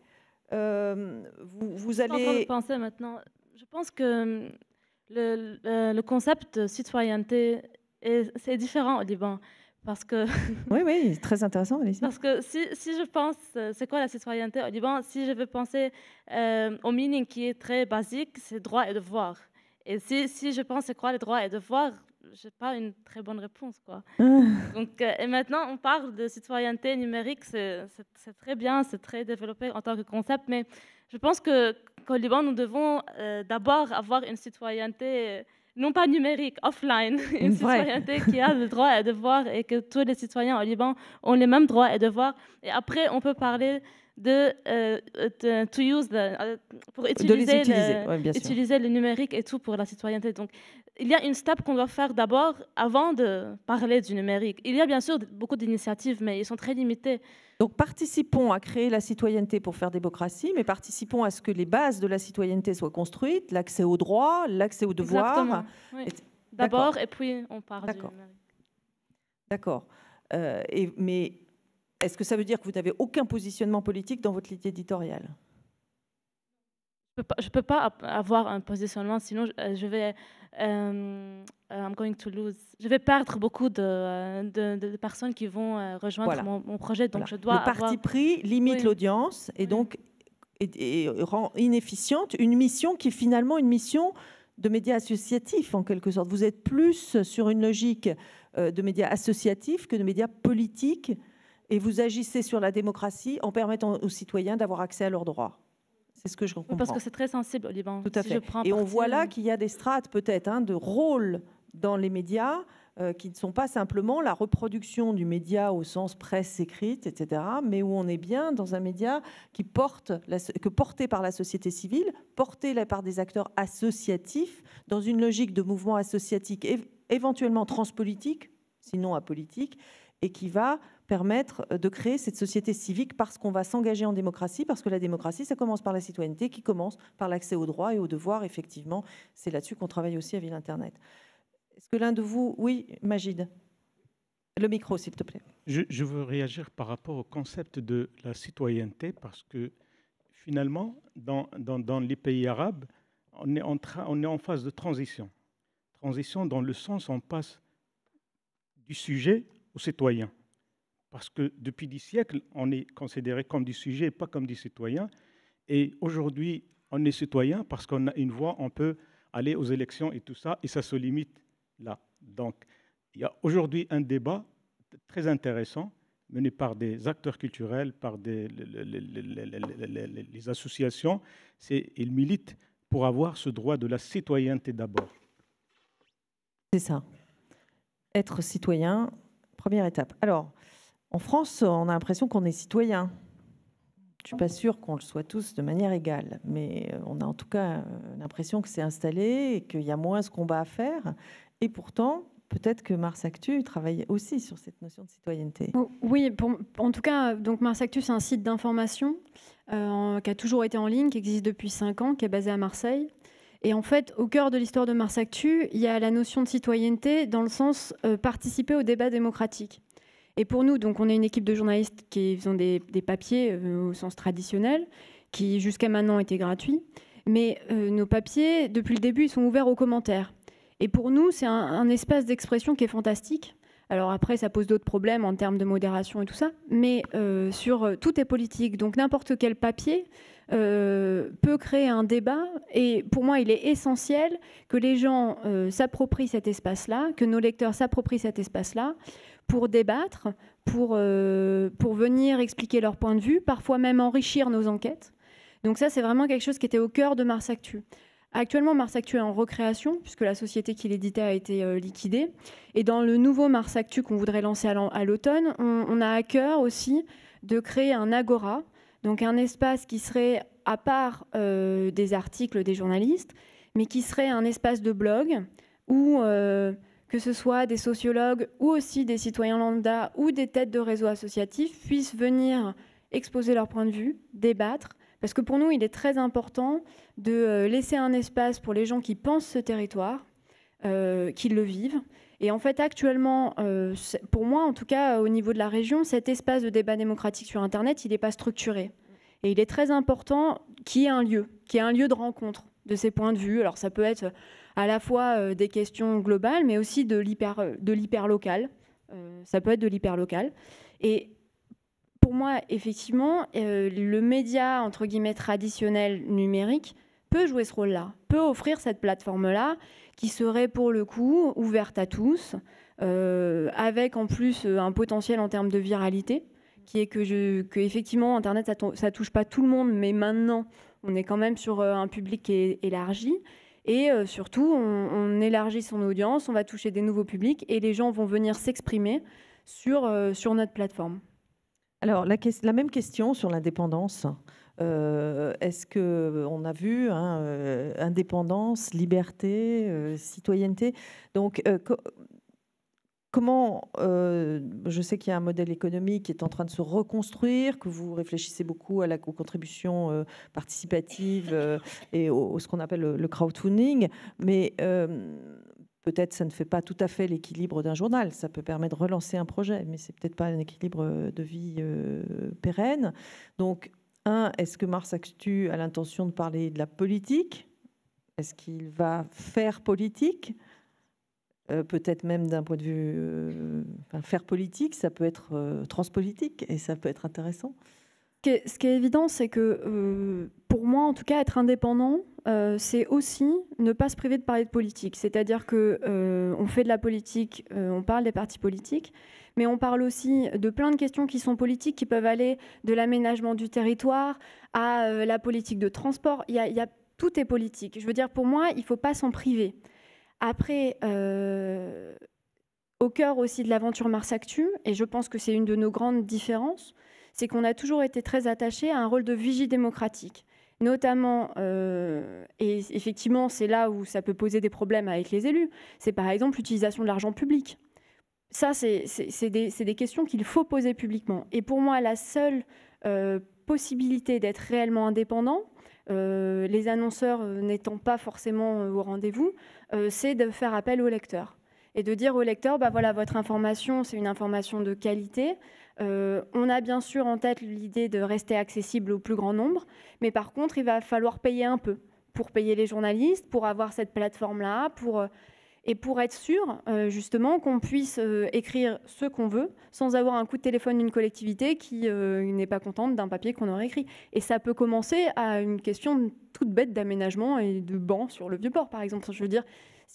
euh, vous, vous, allez. Je suis en train de penser maintenant. Je pense que hum, le, le, concept citoyenneté c'est différent au Liban. Parce que <laughs> oui, oui, très intéressant. Parce que si, si je pense, euh, c'est quoi la citoyenneté au Liban Si je veux penser euh, au meaning qui est très basique, c'est droit et devoir. Et si, si je pense c'est quoi les droits et devoirs, je n'ai pas une très bonne réponse. Quoi. Ah. Donc, euh, et maintenant, on parle de citoyenneté numérique, c'est très bien, c'est très développé en tant que concept, mais je pense qu'au Liban, nous devons d'abord avoir une citoyenneté non pas numérique, offline, <laughs> une citoyenneté qui a le droit et le devoir et que tous les citoyens au Liban ont les mêmes droits et devoirs. Et après, on peut parler de, euh, euh to use euh, pour utiliser, utiliser. Le, numérique et tout pour la citoyenneté. Donc, il y a une étape qu'on doit faire d'abord avant de parler du numérique. Il y a bien sûr beaucoup d'initiatives, mais ils sont très limitées. Donc participons à créer la citoyenneté pour faire démocratie, mais participons à ce que les bases de la citoyenneté soient construites, l'accès aux droits, l'accès aux devoirs. D'abord, et puis on parle du numérique. D'accord. Euh, mais est-ce que ça veut dire que vous n'avez aucun positionnement politique dans votre lit éditoriale je ne peux pas avoir un positionnement, sinon je euh, vais, euh, Je vais perdre beaucoup de, euh, personnes qui vont rejoindre mon, projet, donc je dois. Le parti pris limite l'audience et donc et rend inefficiente une mission qui est finalement une mission de médias associatifs en quelque sorte. Vous êtes plus sur une logique de médias associatifs que de médias politiques et vous agissez sur la démocratie en permettant aux citoyens d'avoir accès à leurs droits. C'est ce que je comprends. parce que c'est très sensible au Liban. Tout à fait. et on voit là euh, qu'il y a des strates peut-être hein, de rôle dans les médias euh, qui ne sont pas simplement la reproduction du média au sens presse écrite, etc., mais où on est bien dans un média qui porte que porté par la société civile, porté par des acteurs associatifs, dans une logique de mouvement associatique éventuellement transpolitique, sinon apolitique, et qui va permettre euh, de créer cette société civique parce qu'on va s'engager en démocratie, parce que la démocratie, ça commence par la citoyenneté, qui commence par l'accès aux droits et aux devoirs. Effectivement, c'est là-dessus qu'on travaille aussi à Ville Internet. Est-ce que l'un de vous, oui, Magid Le micro, s'il te plaît. Je, veux réagir par rapport au concept de la citoyenneté, parce que finalement, dans, dans, les pays arabes, on est, en on est en phase de transition. Transition dans le sens où on passe du sujet au citoyen parce que depuis des siècles, on est considéré comme des sujets, pas comme des citoyens. Et aujourd'hui, on est citoyen parce qu'on a une voix, on peut aller aux élections et tout ça, et ça se limite là. Donc, il y a aujourd'hui un débat très intéressant mené par des acteurs culturels, par des, les, les, les, les associations. Ils militent pour avoir ce droit de la citoyenneté d'abord. C'est ça. Être citoyen, première étape. Alors, en France, on a l'impression qu'on est citoyen. Je ne suis pas sûre qu'on le soit tous de manière égale, mais euh, on a en tout cas euh, l'impression que c'est installé et qu'il y a moins ce combat à faire. Et pourtant, peut-être que Mars Actu travaille aussi sur cette notion de citoyenneté. Oui, en tout cas, donc Mars Actu, c'est un site d'information euh, qui a toujours été en ligne, qui existe depuis cinq ans, qui est basé à Marseille. Et en fait, au cœur de l'histoire de Mars Actu, il y a la notion de citoyenneté dans le sens participer au débat démocratique. Et pour nous, donc, on est une équipe de journalistes qui faisant des, des papiers euh, au sens traditionnel, qui jusqu'à maintenant étaient gratuits. Mais euh, nos papiers, depuis le début, ils sont ouverts aux commentaires. Et pour nous, c'est un, espace d'expression qui est fantastique. Alors après, ça pose d'autres problèmes en termes de modération et tout ça, mais euh, sur tout est politique, donc n'importe quel papier peut créer un débat. Et pour moi, il est essentiel que les gens s'approprient cet espace-là, que nos lecteurs s'approprient cet espace-là, pour débattre, pour, euh, pour venir expliquer leur point de vue, parfois même enrichir nos enquêtes. Donc ça, c'est vraiment quelque chose qui était au cœur de Mars Actu. Actuellement, Mars Actu est en recréation, puisque la société qui l'éditait a été euh, liquidée. Et dans le nouveau Mars Actu qu'on voudrait lancer à l'automne, on, a à cœur aussi de créer un agora, donc un espace qui serait à part euh, des articles des journalistes, mais qui serait un espace de blog où que ce soit des sociologues ou aussi des citoyens lambda ou des têtes de réseaux associatifs puissent venir exposer leur point de vue, débattre, parce que pour nous, il est très important de euh, laisser un espace pour les gens qui pensent ce territoire, euh, qui le vivent. Et en fait, actuellement, euh, pour moi, en tout cas, au niveau de la région, cet espace de débat démocratique sur Internet, il n'est pas structuré. Et il est très important qu'il y ait un lieu, qu'il y ait un lieu de rencontre de ces points de vue. Alors ça peut être à la fois euh, des questions globales, mais aussi de l'hyper, euh, l'hyperlocal. Euh, ça peut être de l'hyper local. Et pour moi, effectivement, le média, entre guillemets, traditionnel numérique peut jouer ce rôle-là, peut offrir cette plateforme-là qui serait pour le coup ouverte à tous, avec en plus un potentiel en termes de viralité, qui est que, je, que effectivement, Internet, ça, ne touche pas tout le monde, mais maintenant, on est quand même sur un public qui est élargi. Et euh, surtout, on, élargit son audience, on va toucher des nouveaux publics et les gens vont venir s'exprimer sur, euh, sur notre plateforme. Alors, la, même question sur l'indépendance. Euh, est-ce que on a vu hein, indépendance, liberté, citoyenneté Donc, comment, euh, je sais qu'il y a un modèle économique qui est en train de se reconstruire, que vous réfléchissez beaucoup à la, aux contributions euh, participatives euh, et au, ce qu'on appelle le, crowdfunding, mais peut-être ça ne fait pas tout à fait l'équilibre d'un journal. Ça peut permettre de relancer un projet, mais c'est peut-être pas un équilibre de vie pérenne. Donc, un, est-ce que Mars Actu a l'intention de parler de la politique Est-ce qu'il va faire politique euh, peut-être même d'un point de vue euh, faire politique, ça peut être euh, transpolitique et ça peut être intéressant. Ce qui est, évident, c'est que pour moi, en tout cas, être indépendant, c'est aussi ne pas se priver de parler de politique. C'est-à-dire que on fait de la politique, on parle des partis politiques, mais on parle aussi de plein de questions qui sont politiques, qui peuvent aller de l'aménagement du territoire à la politique de transport. Il y il y a, tout est politique. Je veux dire, pour moi, il ne faut pas s'en priver. Après, euh, au cœur aussi de l'aventure Mars Actu, et je pense que c'est une de nos grandes différences, c'est qu'on a toujours été très attaché à un rôle de vigie démocratique. Notamment, euh, et effectivement, c'est là où ça peut poser des problèmes avec les élus, c'est par exemple l'utilisation de l'argent public. Ça, c'est des, questions qu'il faut poser publiquement. Et pour moi, la seule euh, possibilité d'être réellement indépendant, euh, les annonceurs euh, n'étant pas forcément euh, au rendez-vous, c'est de faire appel au lecteur et de dire au lecteur, bah voilà, votre information, c'est une information de qualité. on a bien sûr en tête l'idée de rester accessible au plus grand nombre, mais par contre, il va falloir payer un peu pour payer les journalistes, pour avoir cette plateforme-là, pour et pour être sûr euh, justement qu'on puisse euh, écrire ce qu'on veut sans avoir un coup de téléphone d'une collectivité qui euh, n'est pas contente d'un papier qu'on aurait écrit. Et ça peut commencer à une question toute bête d'aménagement et de banc sur le vieux port par exemple. Je veux dire,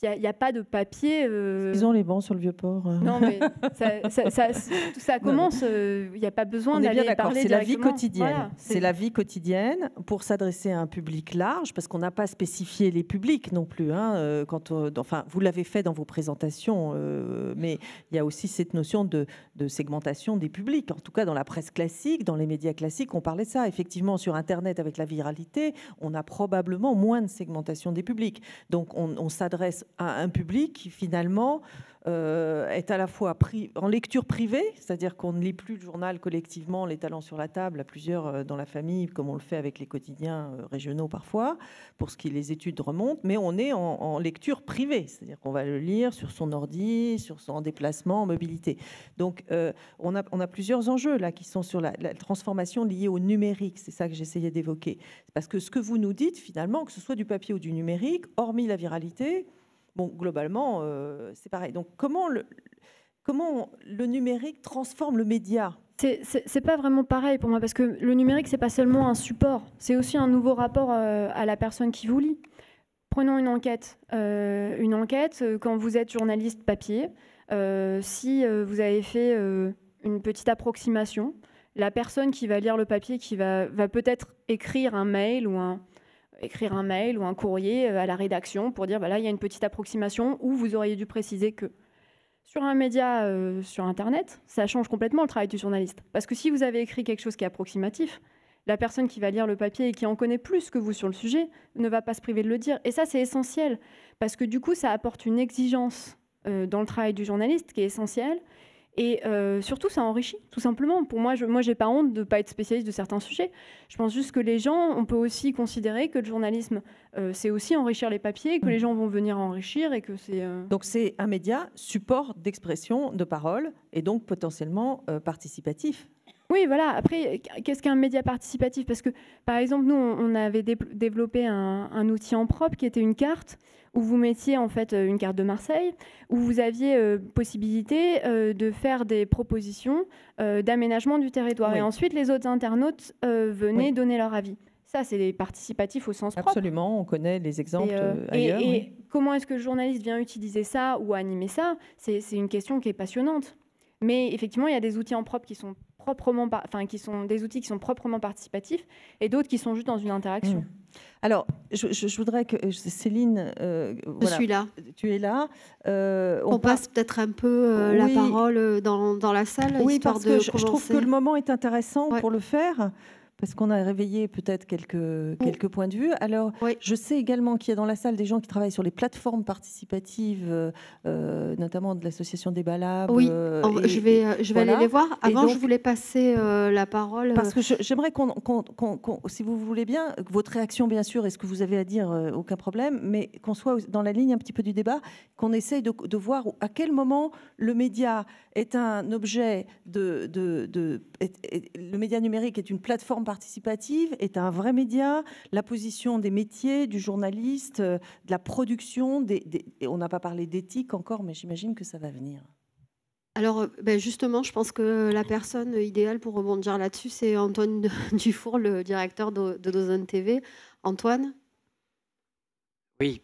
il n'y a, pas de papier. Euh, Ils ont les bancs sur le vieux port. Hein. Non, mais <laughs> ça, tout ça commence. Euh, il n'y a pas besoin d'aller parler. C'est la vie quotidienne. c'est la vie quotidienne pour s'adresser à un public large, parce qu'on n'a pas spécifié les publics non plus. Hein, euh, quand enfin, vous l'avez fait dans vos présentations, mais il y a aussi cette notion de, segmentation des publics. En tout cas, dans la presse classique, dans les médias classiques, on parlait ça. Effectivement, sur Internet, avec la viralité, on a probablement moins de segmentation des publics. Donc, on, on s'adresse à un public qui finalement euh, est à la fois en lecture privée, c'est-à-dire qu'on ne lit plus le journal collectivement, les talents sur la table, à plusieurs euh, dans la famille, comme on le fait avec les quotidiens euh, régionaux parfois, pour ce qui les études remontent, mais on est en, lecture privée, c'est-à-dire qu'on va le lire sur son ordi, sur son déplacement, en mobilité. Donc on, a, plusieurs enjeux là qui sont sur la transformation liée au numérique, c'est ça que j'essayais d'évoquer. Parce que ce que vous nous dites finalement, que ce soit du papier ou du numérique, hormis la viralité, Bon, globalement, euh, c'est pareil. Donc, comment le, numérique transforme le média c'est pas vraiment pareil pour moi parce que le numérique c'est pas seulement un support, c'est aussi un nouveau rapport euh, à la personne qui vous lit. Prenons une enquête. Euh, une enquête, quand vous êtes journaliste papier, si vous avez fait une petite approximation, la personne qui va lire le papier, qui va peut-être écrire un mail ou un, écrire un mail ou un courrier euh, à la rédaction pour dire voilà, il y a une petite approximation ou vous auriez dû préciser que. Sur un média, euh, sur Internet, ça change complètement le travail du journaliste. Parce que si vous avez écrit quelque chose qui est approximatif, la personne qui va lire le papier et qui en connaît plus que vous sur le sujet ne va pas se priver de le dire. Et ça, c'est essentiel, parce que du coup, ça apporte une exigence euh, dans le travail du journaliste qui est essentielle et euh, surtout, ça enrichit, tout simplement. Pour moi, je, moi, j'ai pas honte de ne pas être spécialiste de certains sujets. Je pense juste que les gens, on peut aussi considérer que le journalisme, euh, c'est aussi enrichir les papiers, que mm. les gens vont venir enrichir et que c'est. Euh, donc c'est un média support d'expression, de parole, et donc potentiellement participatif. Oui, voilà. Après, qu'est-ce qu'un média participatif Parce que, par exemple, nous, on avait développé un outil en propre qui était une carte où vous mettiez en fait euh, une carte de Marseille, où vous aviez euh, possibilité euh, de faire des propositions d'aménagement du territoire. Et ensuite, les autres internautes venaient donner leur avis. Ça, c'est des participatifs au sens propre. Absolument, on connaît les exemples ailleurs. Et, comment est-ce que le journaliste vient utiliser ça ou animer ça C'est une question qui est passionnante. Mais effectivement, il y a des outils en propre qui sont proprement, enfin, qui sont des outils qui sont proprement participatifs et d'autres qui sont juste dans une interaction. Mmh. Alors, je, voudrais que euh, Céline, euh, je suis là. Tu es là. Euh, on, passe peut-être un peu la parole dans, dans, la salle. Oui, parce que je, trouve que le moment est intéressant pour le faire parce qu'on a réveillé peut-être quelques, quelques points de vue. Alors, je sais également qu'il y a dans la salle des gens qui travaillent sur les plateformes participatives, euh, euh, notamment de l'association des Oui, euh, oh, je vais, je vais aller les voir. Avant, je voulais passer la parole. Parce que j'aimerais qu'on, si vous voulez bien, votre réaction, bien sûr, et ce que vous avez à dire, aucun problème, mais qu'on soit dans la ligne un petit peu du débat, qu'on essaye de, de voir à quel moment le média est un objet de... de, de le média numérique est une plateforme participative, est un vrai média. La position des métiers, du journaliste, euh, de la production, des, on n'a pas parlé d'éthique encore, mais j'imagine que ça va venir. Alors, euh, ben justement, je pense que la personne idéale pour rebondir là-dessus, c'est Antoine <laughs> Dufour, le directeur de, de TV. Antoine Oui.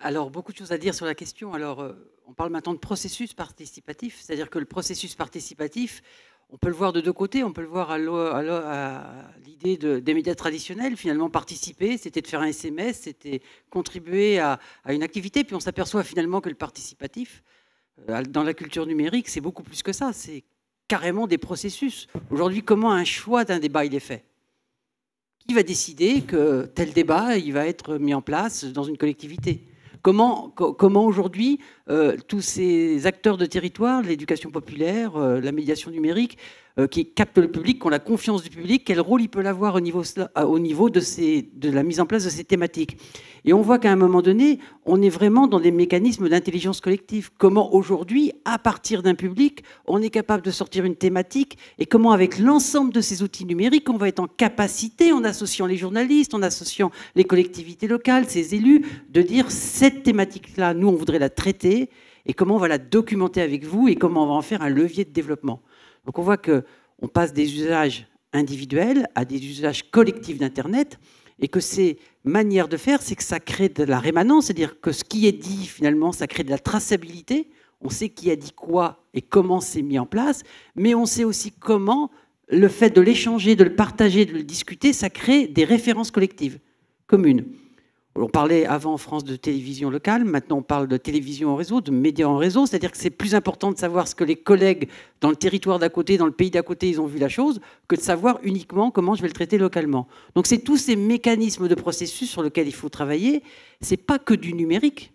Alors, beaucoup de choses à dire sur la question. Alors, euh, on parle maintenant de processus participatif, c'est-à-dire que le processus participatif, on peut le voir de deux côtés, on peut le voir à l'idée des médias traditionnels, finalement participer, c'était de faire un SMS, c'était contribuer à, à, une activité, puis on s'aperçoit finalement que le participatif, euh, dans la culture numérique, c'est beaucoup plus que ça, c'est carrément des processus. Aujourd'hui, comment un choix d'un débat il est fait Qui va décider que tel débat il va être mis en place dans une collectivité Comment, aujourd'hui euh, tous ces acteurs de territoire, l'éducation populaire, euh, la médiation numérique, euh, qui capte le public, qui ont la confiance du public, quel rôle il peut avoir au niveau, euh, au niveau de, de la mise en place de ces thématiques. Et on voit qu'à un moment donné, on est vraiment dans des mécanismes d'intelligence collective. Comment aujourd'hui, à partir d'un public, on est capable de sortir une thématique et comment avec l'ensemble de ces outils numériques, on va être en capacité, en associant les journalistes, en associant les collectivités locales, ces élus, de dire cette thématique-là, nous, on voudrait la traiter et comment on va la documenter avec vous et comment on va en faire un levier de développement. Donc on voit qu'on passe des usages individuels à des usages collectifs d'Internet et que ces manières de faire, c'est que ça crée de la rémanence, c'est-à-dire que ce qui est dit finalement, ça crée de la traçabilité. On sait qui a dit quoi et comment c'est mis en place, mais on sait aussi comment le fait de l'échanger, de le partager, de le discuter, ça crée des références collectives communes on parlait avant en France de télévision locale, maintenant on parle de télévision en réseau, de médias en réseau, c'est-à-dire que c'est plus important de savoir ce que les collègues dans le territoire d'à côté, dans le pays d'à côté, ils ont vu la chose, que de savoir uniquement comment je vais le traiter localement. Donc c'est tous ces mécanismes de processus sur lesquels il faut travailler, c'est pas que du numérique,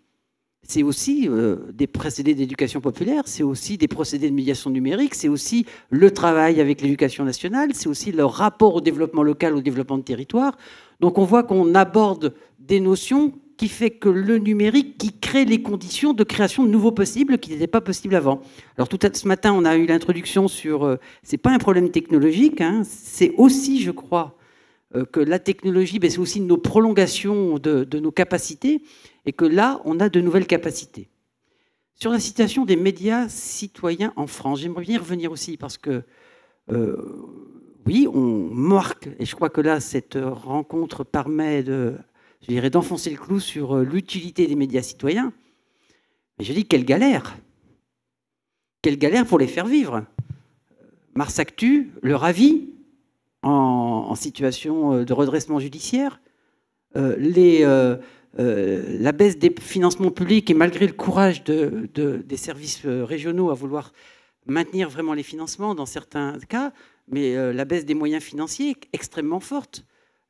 c'est aussi euh, des procédés d'éducation populaire, c'est aussi des procédés de médiation numérique, c'est aussi le travail avec l'éducation nationale, c'est aussi leur rapport au développement local, au développement de territoire. Donc on voit qu'on aborde des notions qui fait que le numérique qui crée les conditions de création de nouveaux possibles qui n'étaient pas possibles avant. Alors tout à, ce matin, on a eu l'introduction sur Ce euh, c'est pas un problème technologique, hein, c'est aussi, je crois, euh, que la technologie, ben, c'est aussi nos prolongations de nos capacités et que là, on a de nouvelles capacités. Sur la situation des médias citoyens en France, j'aimerais bien y revenir aussi parce que, euh, oui, on marque, et je crois que là, cette rencontre permet de, je dirais, d'enfoncer le clou sur euh, l'utilité des médias citoyens. Mais je dis, quelle galère Quelle galère pour les faire vivre Mars Actu, le en, situation euh, de redressement judiciaire, les. Euh, la baisse des financements publics et malgré le courage des services euh, régionaux à vouloir maintenir vraiment les financements dans certains cas, mais euh, la baisse des moyens financiers extrêmement forte.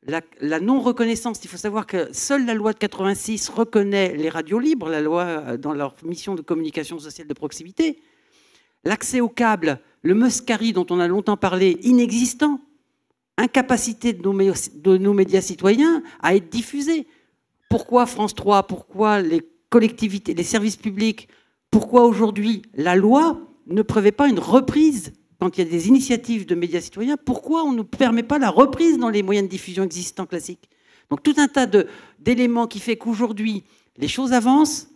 La, non-reconnaissance, il faut savoir que seule la loi de 86 reconnaît les radios libres, la loi dans leur mission de communication sociale de proximité. L'accès au câble, le muscari dont on a longtemps parlé, inexistant. Incapacité de de nos médias citoyens à être diffusés pourquoi France 3, pourquoi les collectivités, les services publics, pourquoi aujourd'hui la loi ne prévoit pas une reprise quand il y a des initiatives de médias citoyens, pourquoi on ne permet pas la reprise dans les moyens de diffusion existants classiques Donc tout un tas d'éléments qui fait qu'aujourd'hui, les choses avancent,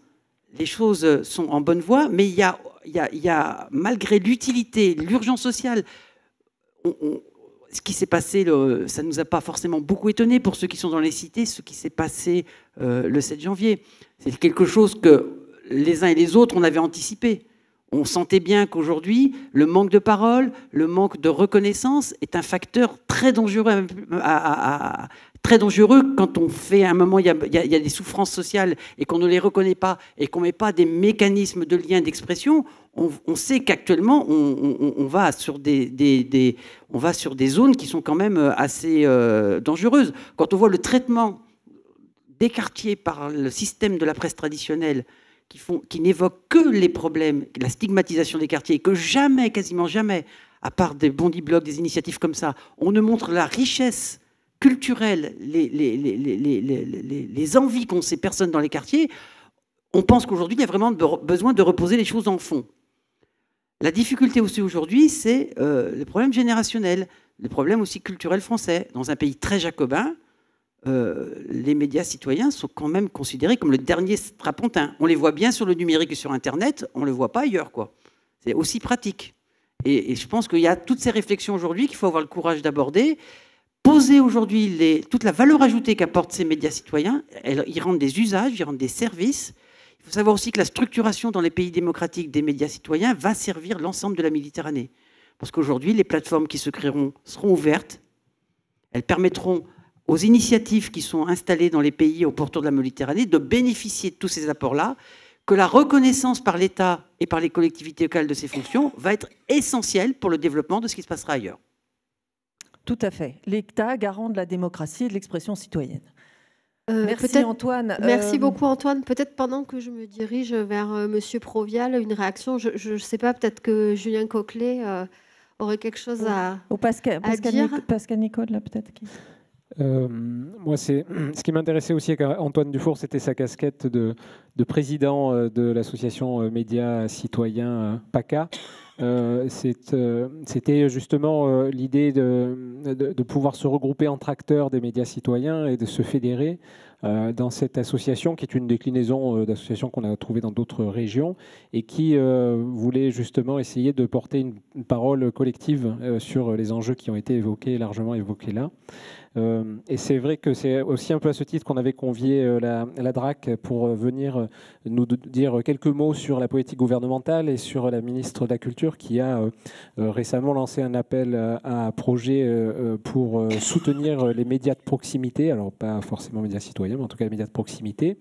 les choses euh, sont en bonne voie, mais il y a, il malgré l'utilité, l'urgence sociale, on, ce qui s'est passé, ça ne nous a pas forcément beaucoup étonné pour ceux qui sont dans les cités, ce qui s'est passé euh, le 7 janvier. C'est quelque chose que les uns et les autres, on avait anticipé. On sentait bien qu'aujourd'hui, le manque de parole, le manque de reconnaissance est un facteur très dangereux, très dangereux quand on fait un moment, il y, a, il y a des souffrances sociales et qu'on ne les reconnaît pas et qu'on ne met pas des mécanismes de lien d'expression, on, sait qu'actuellement, on, va sur des, on va sur des zones qui sont quand même euh, assez euh, dangereuses. Quand on voit le traitement des quartiers par le système de la presse traditionnelle, qui, font, n'évoque que les problèmes, la stigmatisation des quartiers, et que jamais, quasiment jamais, à part des bondi blocs des initiatives comme ça, on ne montre la richesse culturelle, les, les, les envies qu'ont ces personnes dans les quartiers, on pense qu'aujourd'hui, il y a vraiment besoin de reposer les choses en fond. La difficulté aussi aujourd'hui, c'est euh, le problème générationnel, le problème aussi culturel français. Dans un pays très jacobin, euh, les médias citoyens sont quand même considérés comme le dernier strapontin. On les voit bien sur le numérique et sur Internet, on ne le voit pas ailleurs. quoi. C'est aussi pratique. Et, je pense qu'il y a toutes ces réflexions aujourd'hui qu'il faut avoir le courage d'aborder. Poser aujourd'hui toute la valeur ajoutée qu'apportent ces médias citoyens, ils rendent des usages, ils rendent des services. Il faut savoir aussi que la structuration dans les pays démocratiques des médias citoyens va servir l'ensemble de la Méditerranée. Parce qu'aujourd'hui, les plateformes qui se créeront seront ouvertes. Elles permettront aux initiatives qui sont installées dans les pays au pourtour de la Méditerranée de bénéficier de tous ces apports-là, que la reconnaissance par l'État et par les collectivités locales de ces fonctions va être essentielle pour le développement de ce qui se passera ailleurs. Tout à fait. L'État garant de la démocratie et de l'expression citoyenne. Euh, merci Antoine. Merci euh, beaucoup Antoine. Peut-être pendant que je me dirige vers euh, Monsieur Provial, une réaction. Je ne sais pas, peut-être que Julien Coquelet aurait quelque chose à, Ou Pascal, dire. Nicole, là peut-être. moi, <clears throat> ce qui m'intéressait aussi avec Antoine Dufour, c'était sa casquette de, de président de l'association Médias Citoyens PACA. Euh, euh, c'était justement euh, l'idée de, pouvoir se regrouper entre acteurs des médias citoyens et de se fédérer dans cette association qui est une déclinaison d'associations qu'on a trouvées dans d'autres régions et qui voulait justement essayer de porter une, parole collective sur les enjeux qui ont été évoqués, largement évoqués là. Euh, et c'est vrai que c'est aussi un peu à ce titre qu'on avait convié euh, la, DRAC pour euh, venir nous dire quelques mots sur la politique gouvernementale et sur la ministre de la Culture qui a récemment lancé un appel à un projet pour soutenir les médias de proximité, alors pas forcément médias citoyens, mais en tout cas les médias de proximité.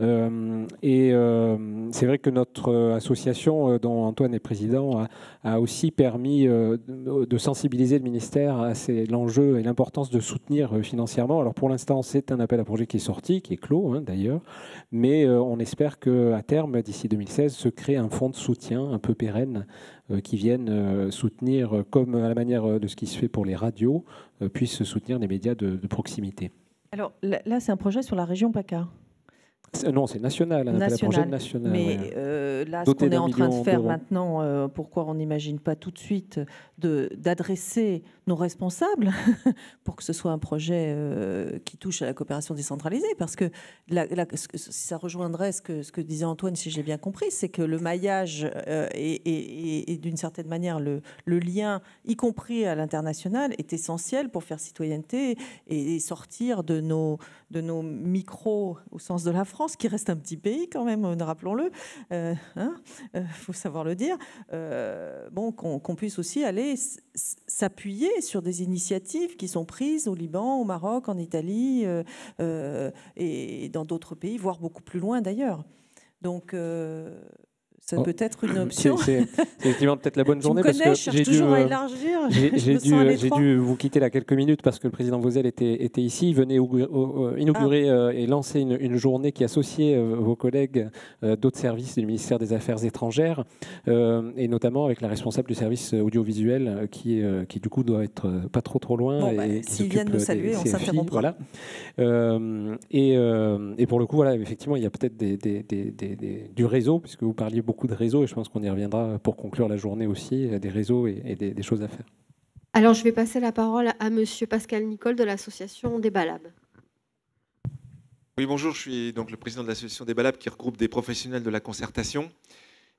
Euh, et euh, c'est vrai que notre euh, association, dont Antoine est président, a, aussi permis de sensibiliser le ministère à l'enjeu et l'importance de soutenir financièrement. Alors pour l'instant, c'est un appel à projet qui est sorti, qui est clos hein, d'ailleurs, mais on espère qu'à terme, d'ici 2016, se crée un fonds de soutien un peu pérenne qui vienne soutenir, comme à la manière de ce qui se fait pour les radios, puisse soutenir les médias de, de proximité. Alors là, c'est un projet sur la région PACA. Non, c'est national, un national. national. Mais euh, là, ce qu'on est en train de faire maintenant, euh, pourquoi on n'imagine pas tout de suite d'adresser nos responsables <laughs> pour que ce soit un projet euh, qui touche à la coopération décentralisée. Parce que la, ça rejoindrait ce que, ce que disait Antoine, si j'ai bien compris, c'est que le maillage euh, et, d'une certaine manière le, lien, y compris à l'international, est essentiel pour faire citoyenneté et, sortir de nos, de nos micros au sens de la France, qui reste un petit pays quand même, euh, rappelons-le. Il hein, faut savoir le dire. bon, qu'on puisse aussi aller s'appuyer sur des initiatives qui sont prises au Liban, au Maroc, en Italie euh, euh, et dans d'autres pays, voire beaucoup plus loin d'ailleurs. Donc, euh, ça peut être une oh. <laughs> option. C'est effectivement peut-être la bonne journée. Tu parce que J'ai dû, vous quitter là quelques minutes parce que le président Vosel était, était ici. Il venait inaugurer ah. euh, et lancer une, journée qui associait euh, vos collègues euh, d'autres services du ministère des Affaires étrangères et notamment avec la responsable du service audiovisuel qui, qui du coup doit être pas trop trop loin. Bon, bah, S'ils nous saluer, on s'interrompt. Voilà. Et, et, pour le coup, voilà, effectivement, il y a peut-être des, du réseau puisque vous parliez beaucoup beaucoup de réseaux et je pense qu'on y reviendra pour conclure la journée aussi, euh, des réseaux et, des, choses à faire. Alors, je vais passer la parole à Monsieur Pascal Nicole de l'association des Balabes. Oui, bonjour, je suis donc le président de l'association des Balabes qui regroupe des professionnels de la concertation.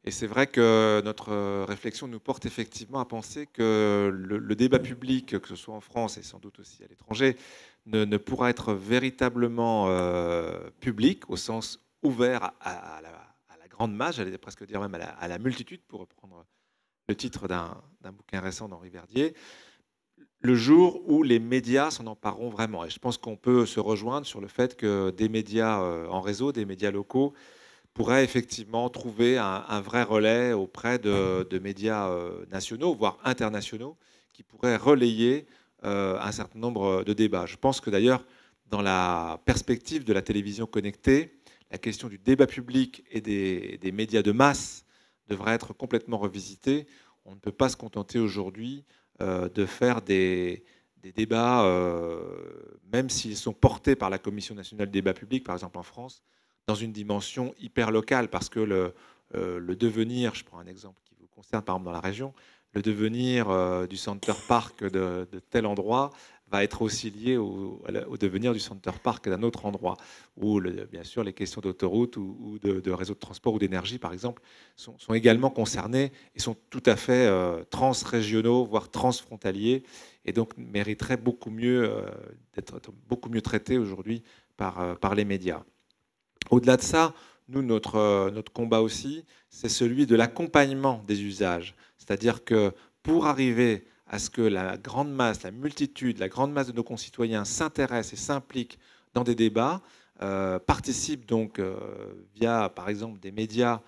Et c'est vrai que notre euh, réflexion nous porte effectivement à penser que le, débat public, que ce soit en France et sans doute aussi à l'étranger, ne, pourra être véritablement euh, public au sens ouvert à, à, la, grande masse, j'allais presque dire même à la, multitude, pour reprendre le titre d'un bouquin récent d'Henri Verdier, le jour où les médias s'en empareront vraiment. Et je pense qu'on peut se rejoindre sur le fait que des médias euh, en réseau, des médias locaux, pourraient effectivement trouver un, vrai relais auprès de, médias euh, nationaux, voire internationaux, qui pourraient relayer euh, un certain nombre de débats. Je pense que d'ailleurs, dans la perspective de la télévision connectée, la question du débat public et des, médias de masse devrait être complètement revisitée. On ne peut pas se contenter aujourd'hui euh, de faire des, débats, euh, même s'ils sont portés par la Commission nationale de débat public, par exemple en France, dans une dimension hyper locale, parce que euh, le, devenir, je prends un exemple qui vous concerne par exemple dans la région, le devenir du Centre Parc de tel endroit va être aussi lié au, devenir du Center Park d'un autre endroit, où bien sûr les questions d'autoroute ou, de, de, réseau de transport ou d'énergie, par exemple, sont, également concernées et sont tout à fait euh, transrégionaux, voire transfrontaliers, et donc mériteraient beaucoup mieux euh, d'être beaucoup mieux traités aujourd'hui par, euh, par les médias. Au-delà de ça, nous, notre, notre combat aussi, c'est celui de l'accompagnement des usages. C'est-à-dire que pour arriver à ce que la grande masse, la multitude, la grande masse de nos concitoyens s'intéressent et s'impliquent dans des débats, euh, participent donc euh, via, par exemple, des médias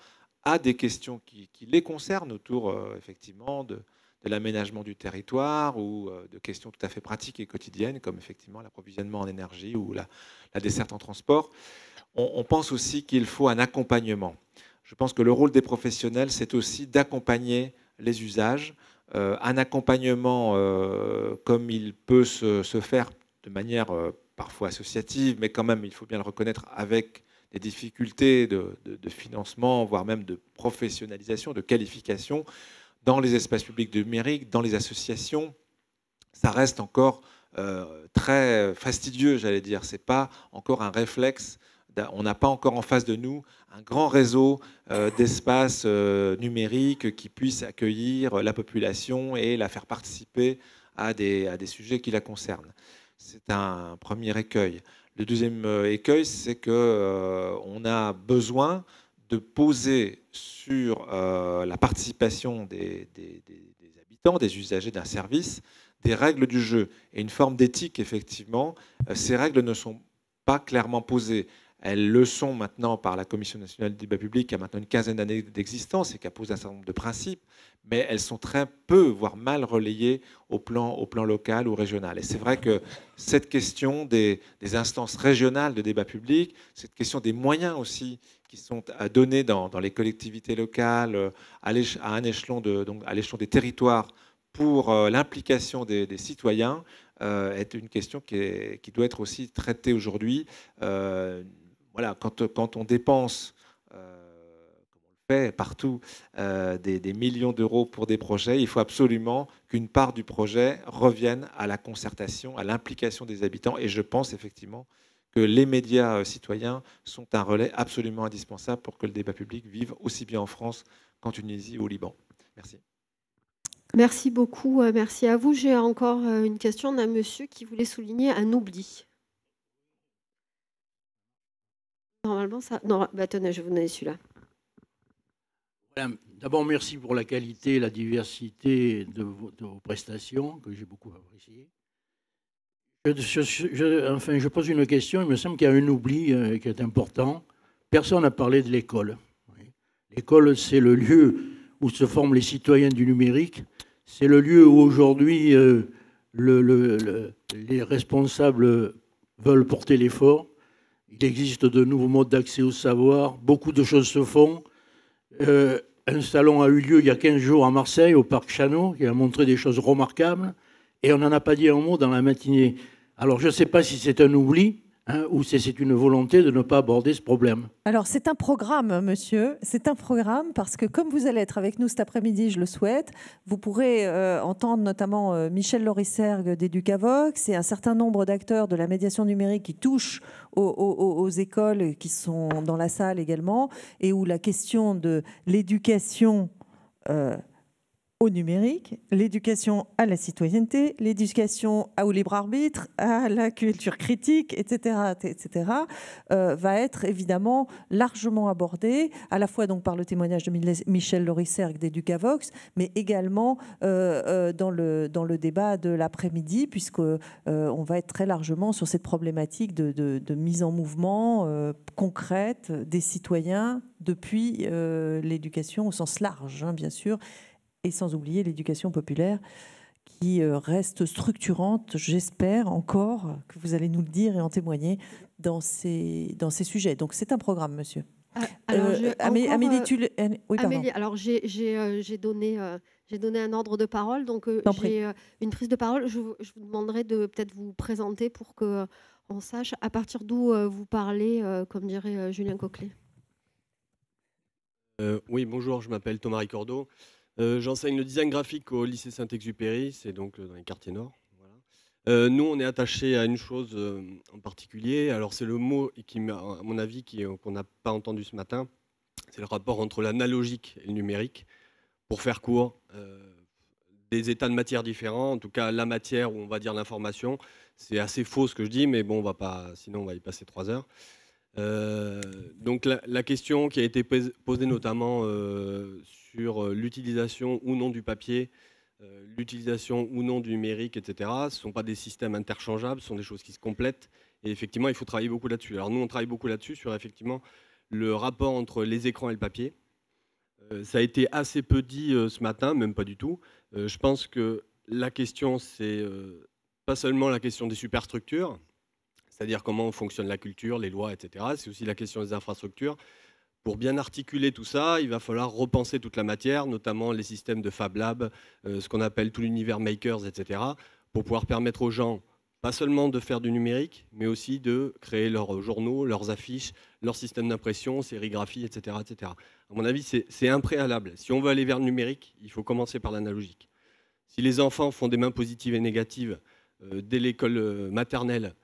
à des questions qui, les concernent autour, euh, effectivement, de, l'aménagement du territoire ou de questions tout à fait pratiques et quotidiennes, comme effectivement l'approvisionnement en énergie ou la, desserte en transport. on pense aussi qu'il faut un accompagnement. Je pense que le rôle des professionnels, c'est aussi d'accompagner les usages, euh, un accompagnement euh, comme il peut se, faire de manière euh, parfois associative, mais quand même, il faut bien le reconnaître, avec des difficultés de, financement, voire même de professionnalisation, de qualification dans les espaces publics numériques, dans les associations. Ça reste encore très fastidieux, j'allais dire. Ce n'est pas encore un réflexe on n'a pas encore en face de nous un grand réseau euh, d'espaces euh, numériques qui puisse accueillir la population et la faire participer à des, sujets qui la concernent. C'est un premier écueil. Le deuxième euh, écueil, c'est qu'on a besoin de poser sur la participation des, habitants, des usagers d'un service, des règles du jeu et une forme d'éthique, effectivement. Ces règles ne sont pas clairement posées. Elles le sont maintenant par la Commission nationale du débat public, qui a maintenant une quinzaine d'années d'existence et qui posé un certain nombre de principes, mais elles sont très peu, voire mal relayées au plan, local ou régional. Et c'est vrai que cette question des, instances régionales de débat public, cette question des moyens aussi qui sont à donner dans, les collectivités locales, euh, à, un échelon l'échelon des territoires pour euh, l'implication des, citoyens, euh, est une question qui, qui, doit être aussi traitée aujourd'hui voilà, quand, on dépense, euh, on le fait partout, euh, des, des, millions d'euros pour des projets, il faut absolument qu'une part du projet revienne à la concertation, à l'implication des habitants. Et je pense effectivement que les médias euh, citoyens sont un relais absolument indispensable pour que le débat public vive aussi bien en France qu'en Tunisie ou au Liban. Merci. Merci beaucoup, merci à vous. J'ai encore une question d'un monsieur qui voulait souligner un oubli. Normalement, ça. Non, bah, je vous donne celui-là. D'abord, merci pour la qualité et la diversité de vos, prestations, que j'ai beaucoup appréciées. Je, enfin, je pose une question. Il me semble qu'il y a un oubli euh, qui est important. Personne n'a parlé de l'école. L'école, c'est le lieu où se forment les citoyens du numérique. C'est le lieu où aujourd'hui euh, les responsables veulent porter l'effort. Il existe de nouveaux modes d'accès au savoir. Beaucoup de choses se font. Euh, un salon a eu lieu il y a 15 jours à Marseille, au Parc Chanot, qui a montré des choses remarquables. Et on n'en a pas dit un mot dans la matinée. Alors je ne sais pas si c'est un oubli, Hein, ou c'est une volonté de ne pas aborder ce problème Alors c'est un programme, monsieur, c'est un programme parce que comme vous allez être avec nous cet après-midi, je le souhaite, vous pourrez euh, entendre notamment euh, Michel Lorissergue d'Educavox et un certain nombre d'acteurs de la médiation numérique qui touchent aux, écoles qui sont dans la salle également et où la question de l'éducation... Euh, au numérique, l'éducation à la citoyenneté, l'éducation au libre arbitre, à la culture critique, etc., etc., euh, va être évidemment largement abordée, à la fois donc par le témoignage de Michel et d'Educavox, mais également euh, euh, dans, le, dans le débat de l'après-midi, puisque on va être très largement sur cette problématique de, de, mise en mouvement concrète des citoyens depuis l'éducation au sens large, hein, bien sûr, et sans oublier l'éducation populaire qui euh, reste structurante, j'espère encore que vous allez nous le dire et en témoigner dans ces, dans ces sujets. Donc c'est un programme, monsieur. Alors, Amélie, alors j'ai euh, donné, euh, j'ai donné un ordre de parole, donc j'ai une prise de parole. Je, vous demanderai de peut-être vous présenter pour que on sache à partir d'où vous parlez, comme dirait Julien Coquelet. oui, bonjour, je m'appelle Thomas Ricordo. Euh, j'enseigne le design graphique au lycée Saint-Exupéry, c'est donc euh, dans les quartiers nord. Euh, nous, on est attaché à une chose en particulier. Alors, c'est le mot qui, à mon avis, qu'on n'a pas entendu ce matin. C'est le rapport entre l'analogique et le numérique. Pour faire court, des états de matière différents. En tout cas, la matière, ou on va dire l'information, c'est assez faux ce que je dis, mais bon, on va pas, sinon on va y passer trois heures. Euh, donc la, question qui a été posée notamment euh, sur euh, l'utilisation ou non du papier, l'utilisation ou non du numérique, etc., ce ne sont pas des systèmes interchangeables, ce sont des choses qui se complètent. Et effectivement, il faut travailler beaucoup là-dessus. Alors nous, on travaille beaucoup là-dessus sur effectivement le rapport entre les écrans et le papier. ça a été assez peu dit ce matin, même pas du tout. je pense que la question, c'est pas seulement la question des superstructures, c'est-à-dire comment fonctionne la culture, les lois, etc. C'est aussi la question des infrastructures. Pour bien articuler tout ça, il va falloir repenser toute la matière, notamment les systèmes de Fab Lab, euh, ce qu'on appelle tout l'univers makers, etc., pour pouvoir permettre aux gens, pas seulement de faire du numérique, mais aussi de créer leurs euh, journaux, leurs affiches, leurs systèmes d'impression, sérigraphie, etc., etc. À mon avis, c'est impréalable. Si on veut aller vers le numérique, il faut commencer par l'analogique. Si les enfants font des mains positives et négatives euh, dès l'école maternelle,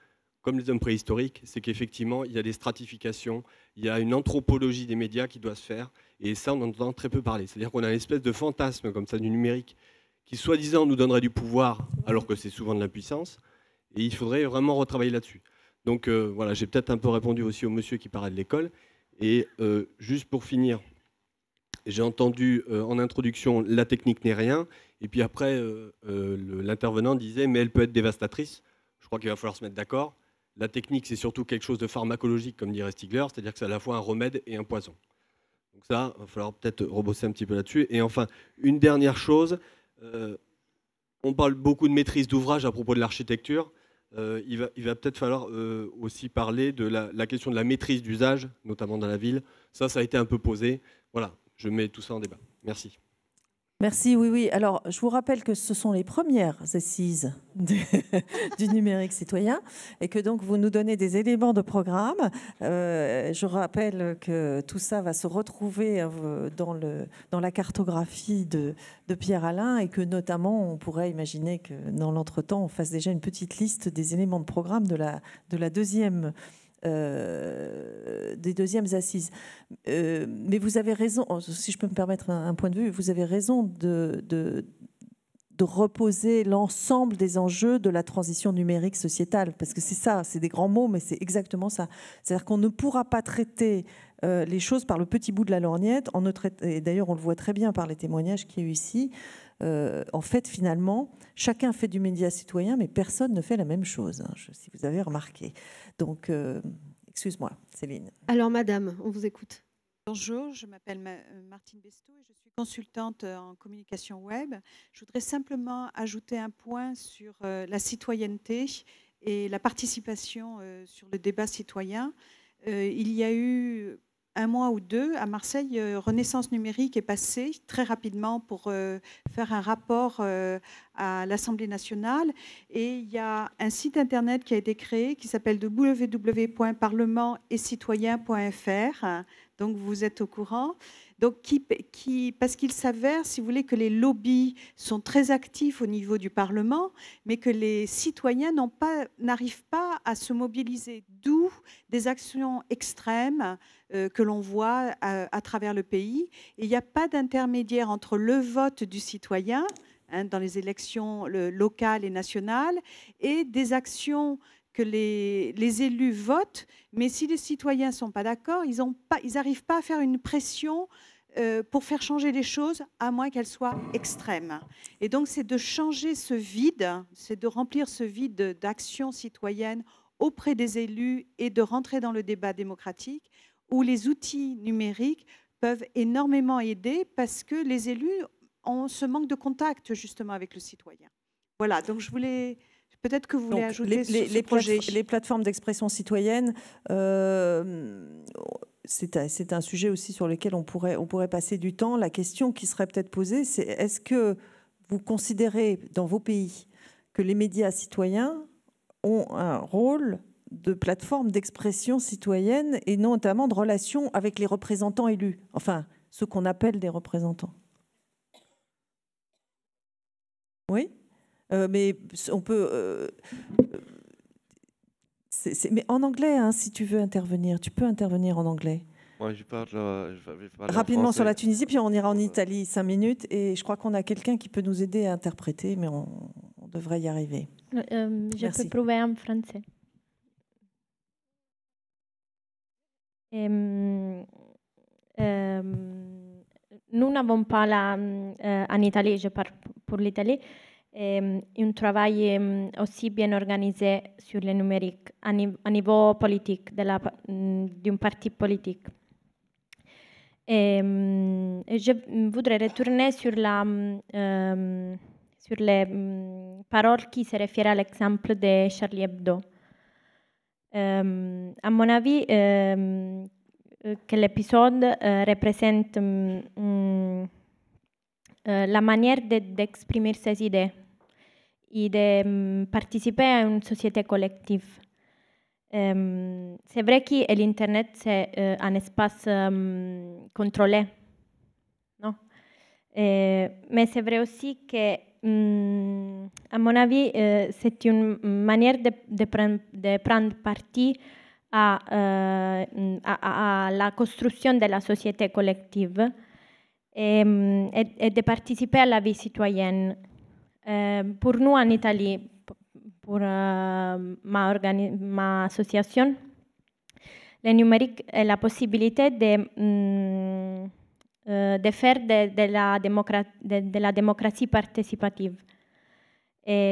comme les hommes préhistoriques, c'est qu'effectivement, il y a des stratifications, il y a une anthropologie des médias qui doit se faire, et ça, on en entend très peu parler. C'est-à-dire qu'on a une espèce de fantasme comme ça du numérique qui, soi-disant, nous donnerait du pouvoir, alors que c'est souvent de la puissance, et il faudrait vraiment retravailler là-dessus. Donc euh, voilà, j'ai peut-être un peu répondu aussi au monsieur qui parlait de l'école, et euh, juste pour finir, j'ai entendu euh, en introduction la technique n'est rien, et puis après, l'intervenant disait, mais elle peut être dévastatrice. Je crois qu'il va falloir se mettre d'accord. La technique, c'est surtout quelque chose de pharmacologique, comme dirait Stigler, c'est-à-dire que c'est à la fois un remède et un poison. Donc ça, il va falloir peut-être rebosser un petit peu là-dessus. Et enfin, une dernière chose, euh, on parle beaucoup de maîtrise d'ouvrage à propos de l'architecture. Euh, il va, peut-être falloir euh, aussi parler de la, la, question de la maîtrise d'usage, notamment dans la ville. Ça, ça a été un peu posé. Voilà, je mets tout ça en débat. Merci. Merci, oui, oui. Alors, je vous rappelle que ce sont les premières assises <laughs> du, numérique citoyen et que donc vous nous donnez des éléments de programme. Euh, je rappelle que tout ça va se retrouver euh, dans, la cartographie de, Pierre Alain et que notamment on pourrait imaginer que dans l'entretemps, on fasse déjà une petite liste des éléments de programme de la deuxième euh, des deuxièmes assises. Euh, mais vous avez raison, oh, si je peux me permettre un, point de vue, vous avez raison de, de, de reposer l'ensemble des enjeux de la transition numérique sociétale, parce que c'est ça, c'est des grands mots, mais c'est exactement ça. C'est-à-dire qu'on ne pourra pas traiter euh, les choses par le petit bout de la lorgnette, en ne et d'ailleurs on le voit très bien par les témoignages qu'il y a eu ici, euh, en fait, finalement, chacun fait du média citoyen, mais personne ne fait la même chose, hein, si vous avez remarqué. Donc, euh, excuse-moi, Céline. Alors, madame, on vous écoute. Bonjour, je m'appelle euh, Martine besto et je suis consultante en communication web. Je voudrais simplement ajouter un point sur la citoyenneté et la participation sur le débat citoyen. Il y a eu un mois ou deux à Marseille, euh, Renaissance numérique est passée très rapidement pour euh, faire un rapport euh, à l'Assemblée nationale. Et il y a un site internet qui a été créé qui s'appelle wwwparlement Donc vous êtes au courant. Donc, parce qu'il s'avère, si vous voulez, que les lobbies sont très actifs au niveau du Parlement, mais que les citoyens n'arrivent pas, à se mobiliser, d'où des actions extrêmes euh, que l'on voit euh, à, travers le pays. il n'y a pas d'intermédiaire entre le vote du citoyen hein, dans les élections locales et nationales et des actions que les, les élus votent, mais si les citoyens ne sont pas d'accord, ils n'arrivent pas, pas à faire une pression euh, pour faire changer les choses, à moins qu'elles soient extrêmes. Et donc, c'est de changer ce vide, c'est de remplir ce vide d'action citoyenne auprès des élus et de rentrer dans le débat démocratique où les outils numériques peuvent énormément aider parce que les élus ont ce manque de contact justement avec le citoyen. Voilà, donc je voulais... Peut-être que vous voulez ajouter les, les, les, plateformes d'expression citoyenne. Euh, c'est un sujet aussi sur lequel on pourrait, on pourrait passer du temps. La question qui serait peut-être posée, c'est est-ce que vous considérez dans vos pays que les médias citoyens ont un rôle de plateforme d'expression citoyenne et notamment de relation avec les représentants élus, enfin ce qu'on appelle des représentants Oui euh, mais on peut. Euh, mais en anglais, hein, si tu veux intervenir, tu peux intervenir en anglais. Moi, je parle, euh, Rapidement sur la Tunisie, puis on ira en Italie cinq minutes. Et je crois qu'on a quelqu'un qui peut nous aider à interpréter, mais on, devrait y arriver. je peux prouver en français. nous n'avons pas la. en Italie, je parle pour l'Italie. Ehm, un travail aussi ehm, bien organisé sur le numérique à, niveau politique, d'un parti politique. Ehm, Et, je voudrais retourner sur, la, euh, sur les paroles qui se réfèrent à l'exemple de Charlie Hebdo. Euh, à mon avis, euh, que l'épisode euh, représente euh, la manière d'exprimer de, ses idées Mm, participer à une société collective. Euh, c'est vrai que l'Internet, c'est euh, un espace euh, contrôlé, non Et, Mais c'est vrai aussi que, mm, à mm, mon avis, c'est eh, une manière de, de, prendre, de prendre parti à, à, à, la construction de la société collective ehm, et, et, et de participer à la vie citoyenne. pour nous, en Italie, pour uh, ma, association, le numérique est eh, la possibilité de, mm, uh, faire de, la démocratie participative.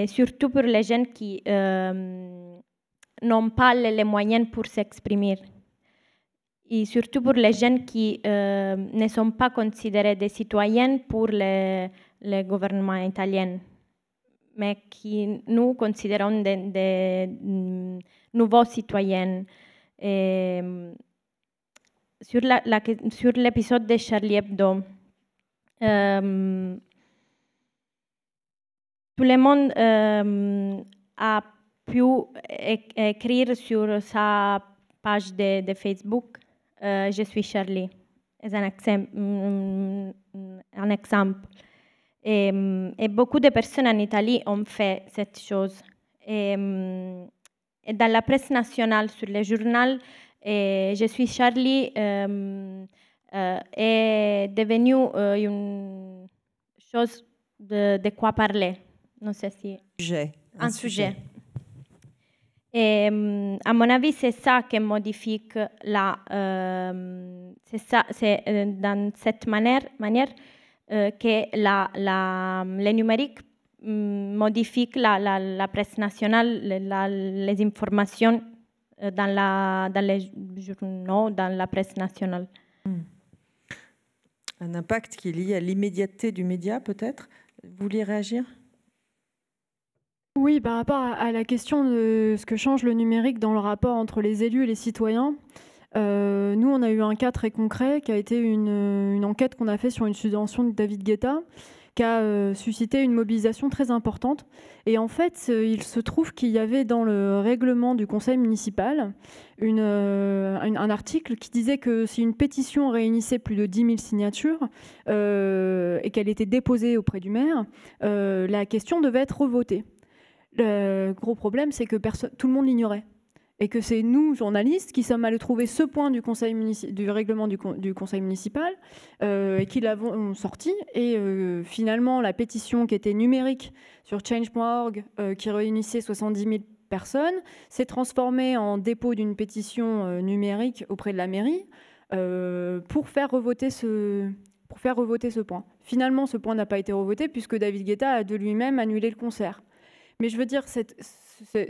surtout pour les jeunes qui um, n'ont pas les moyens pour s'exprimer et surtout pour les jeunes qui um, ne sont pas considérés des citoyens pour le gouvernement italien. mecchi nous considérons des de, de mm, nouveaux citoyens. Et, ehm, sur, la, la, sur l'épisode de Charlie Hebdo, euh, tout le monde euh, a pu écrire eh, eh, sur sa page de, de Facebook euh, Je suis Charlie. C'est un, un exemple. Et, ehm, e beaucoup de personnes en Italie ont fait cette chose. Et, ehm, e dans la presse nationale, sur les journaux, e Je suis Charlie est ehm, eh, devenu eh, une chose de, quoi parler. Non, si. Un, sujet. Et, à mon avis, c'est ça qui modifie la. c'est ça, c'est eh, dans cette manière, manière eh, que la, la, les numériques mm, modifient la, la presse nationale, les informations eh, dans, dans, les journaux, dans la presse nationale. Hmm. Un impact qui est lié à l'immédiateté du média, peut-être Vous voulez réagir oui, par rapport à la question de ce que change le numérique dans le rapport entre les élus et les citoyens, euh, nous, on a eu un cas très concret qui a été une, enquête qu'on a fait sur une subvention de David Guetta qui a euh, suscité une mobilisation très importante. Et en fait, euh, il se trouve qu'il y avait dans le règlement du conseil municipal un article qui disait que si une pétition réunissait plus de 10 000 signatures et qu'elle était déposée auprès du maire, la question devait être votée. Le gros problème, c'est que tout le monde l'ignorait et que c'est nous, journalistes, qui sommes allés trouver ce point du, règlement du, conseil municipal euh, et qui l'avons sorti. Et euh, finalement, la pétition qui était numérique sur change.org, euh, qui réunissait 70 000 personnes, s'est transformée en dépôt d'une pétition numérique auprès de la mairie pour faire ce, pour faire revoter ce point. Finalement, ce point n'a pas été revoté puisque David Guetta a de lui-même annulé le concert. Mais je veux dire,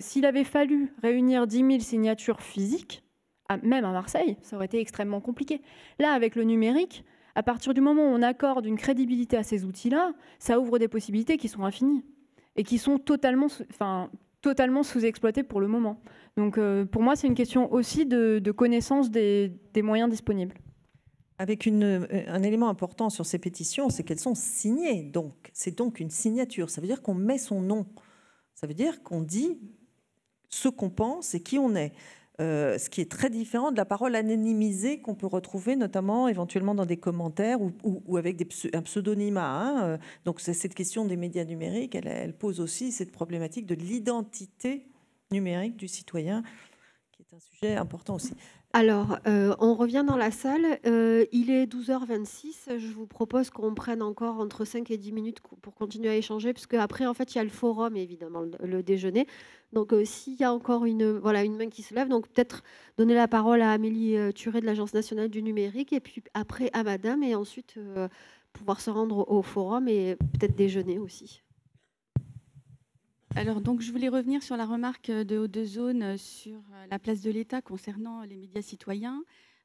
s'il avait fallu réunir 10 000 signatures physiques, à, même à Marseille, ça aurait été extrêmement compliqué. Là, avec le numérique, à partir du moment où on accorde une crédibilité à ces outils-là, ça ouvre des possibilités qui sont infinies et qui sont totalement, enfin, totalement sous-exploitées pour le moment. Donc euh, pour moi, c'est une question aussi de, connaissance des, moyens disponibles avec une, euh, un élément important sur ces pétitions, c'est qu'elles sont signées. Donc, c'est donc une signature. Ça veut dire qu'on met son nom. Ça veut dire qu'on dit ce qu'on pense et qui on est. Euh, ce qui est très différent de la parole anonymisée qu'on peut retrouver notamment éventuellement dans des commentaires ou, avec des, un pseudonymat. Hein, euh. Donc cette question des médias numériques, elle pose aussi cette problématique de l'identité numérique du citoyen, qui est un sujet important aussi. Alors, euh, on revient dans la salle. Euh, il est 12h26. Je vous propose qu'on prenne encore entre 5 et 10 minutes pour continuer à échanger, puisque après, en fait, il y a le forum, évidemment, le, déjeuner. Donc, euh, s'il y a encore une, voilà, une main qui se lève, donc peut-être donner la parole à Amélie Turé de l'Agence nationale du numérique, et puis après à Madame, et ensuite pouvoir se rendre au forum et peut-être déjeuner aussi. Alors donc je voulais revenir sur la remarque de Haut de zone sur euh, la place de l'État concernant les médias citoyens.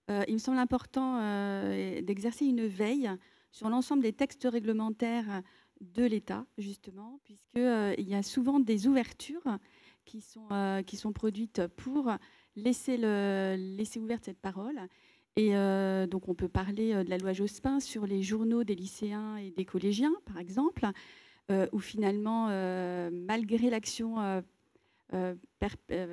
Euh, il me semble important euh, d'exercer une veille sur l'ensemble des textes réglementaires de l'État, justement, puisqu'il il y a souvent des ouvertures qui sont, qui sont produites pour laisser, laisser ouverte cette parole. Et donc, on peut parler de la loi Jospin sur les journaux des lycéens et des collégiens, par exemple. Euh, où finalement, euh, malgré l'action euh,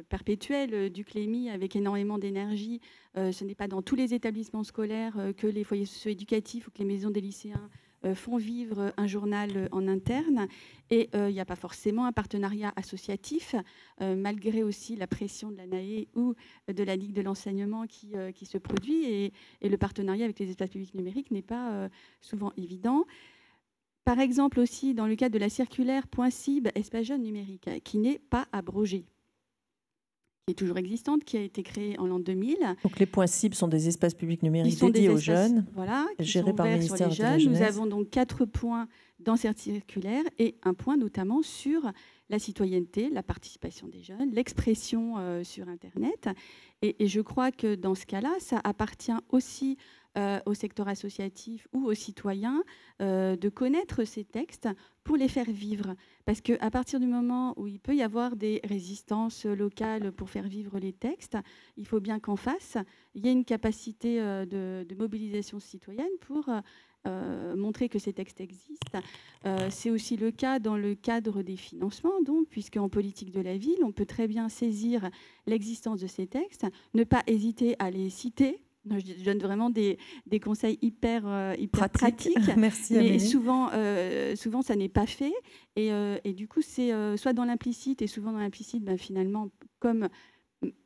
perpétuelle du CLEMI avec énormément d'énergie. ce n'est pas dans tous les établissements scolaires que les foyers socio-éducatifs ou que les maisons des lycéens font vivre un journal en interne et il n'y a pas forcément un partenariat associatif, malgré aussi la pression de la NAE ou de la Ligue de l'enseignement qui, se produit et, le partenariat avec les états publics numériques n'est pas souvent évident. Par exemple aussi dans le cadre de la circulaire Point .cib espace jeune numérique, qui n'est pas abrogée, qui est toujours existante, qui a été créée en l'an 2000. Donc les points cibles sont des espaces publics numériques dédiés aux jeunes, voilà, gérés par le ministère les jeunes. Nous avons donc quatre points dans cette circulaire et un point notamment sur la citoyenneté, la participation des jeunes, l'expression euh, sur Internet. Et, et, je crois que dans ce cas-là, ça appartient aussi euh, au secteur associatif ou aux citoyens euh, de connaître ces textes pour les faire vivre. Parce qu'à partir du moment où il peut y avoir des résistances locales pour faire vivre les textes, il faut bien qu'en face, il y ait une capacité euh, de, mobilisation citoyenne pour... montrer que ces textes existent. c'est aussi le cas dans le cadre des financements, donc, puisque en politique de la ville, on peut très bien saisir l'existence de ces textes, ne pas hésiter à les citer je donne vraiment des, des conseils hyper, euh, hyper pratiques. <laughs> Merci. Mais souvent, euh, souvent, ça n'est pas fait. Et, euh, et du coup, c'est soit dans l'implicite, et souvent dans l'implicite, ben, finalement, comme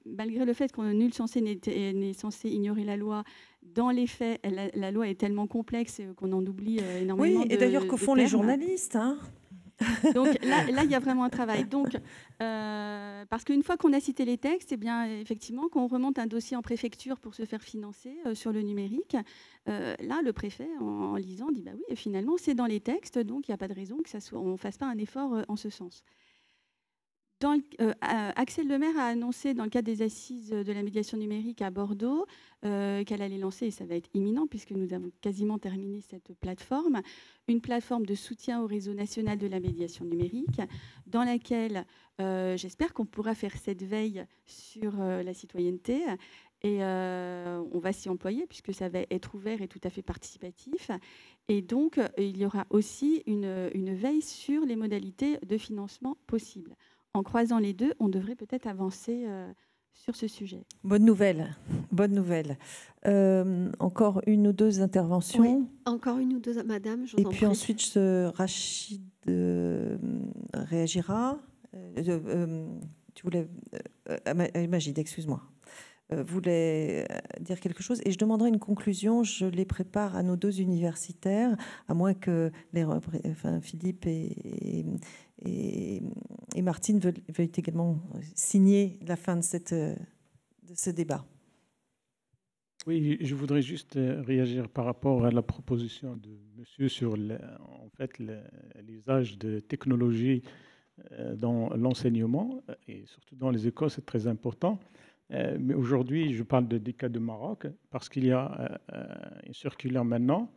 malgré le fait qu'on nul censé n'est censé ignorer la loi, dans les faits, la, loi est tellement complexe qu'on en oublie énormément. Oui, et d'ailleurs qu'au fond, les journalistes. Hein. <laughs> Donc là, il y a vraiment un travail. Donc, euh, parce qu'une fois qu'on a cité les textes, et eh bien, effectivement, quand on remonte un dossier en préfecture pour se faire financer euh, sur le numérique, euh, là, le préfet, en, lisant, dit bah oui, finalement, c'est dans les textes, donc il n'y a pas de raison que ne fasse pas un effort en ce sens le, euh, Axel Lemaire a annoncé dans le cadre des assises de la médiation numérique à Bordeaux euh, qu'elle allait lancer, et ça va être imminent puisque nous avons quasiment terminé cette plateforme, une plateforme de soutien au réseau national de la médiation numérique dans laquelle euh, j'espère qu'on pourra faire cette veille sur la citoyenneté et on va s'y employer puisque ça va être ouvert et tout à fait participatif. Et donc, il y aura aussi une veille sur les modalités de financement possibles en croisant les deux, on devrait peut-être avancer euh, sur ce sujet. Bonne nouvelle, bonne nouvelle. Euh, encore une ou deux interventions. encore une ou deux, Madame. Et puis ensuite, je, Rachid euh, réagira. tu voulais, Magide, excuse-moi. voulait dire quelque chose et je demanderai une conclusion. Je les prépare à nos deux universitaires, à moins que les, enfin, Philippe et et, Martine veut, également signer la fin de, cette, de ce débat. Oui, je voudrais juste euh, réagir par rapport à la proposition de monsieur sur en fait, l'usage de technologies euh, dans l'enseignement euh, et surtout dans les écoles, c'est très important. Mais aujourd'hui, je parle de, des cas de Maroc parce qu'il y a une circulaire maintenant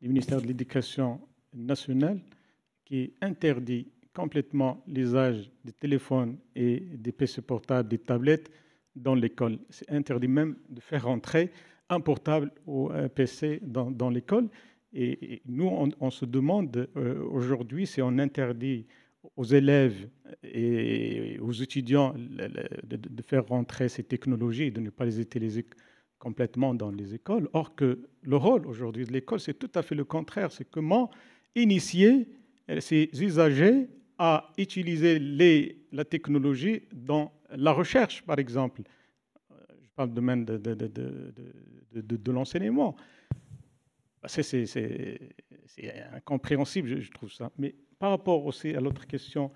du ministère de l'Éducation nationale qui interdit complètement l'usage des téléphones et des PC portables, des tablettes dans l'école. C'est interdit même de faire rentrer un portable ou un PC dans, l'école. Et, nous, on, se demande euh, aujourd'hui si on interdit aux élèves et aux étudiants de, faire rentrer ces technologies et de ne pas les utiliser complètement dans les écoles. Or que le rôle aujourd'hui de l'école, c'est tout à fait le contraire. C'est comment initier euh, ces usagers à utiliser les, la technologie dans la recherche, par exemple. Je parle domaine de, de, de, de l'enseignement. C'est incompréhensible, je, trouve ça. Mais par rapport aussi à l'autre question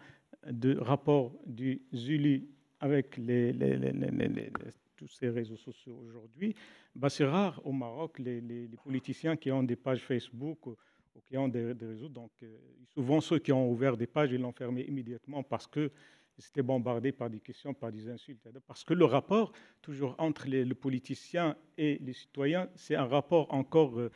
de rapport du Zulu avec les, les, les, tous ces réseaux sociaux aujourd'hui, bah c'est rare au Maroc les, politiciens qui ont des pages Facebook aux clients des, réseaux. Donc, euh, souvent, ceux qui ont ouvert des pages, ils l'ont fermé immédiatement parce que c'était bombardé par des questions, par des insultes. Parce que le rapport, toujours entre les, politiciens et les citoyens, c'est un rapport encore euh,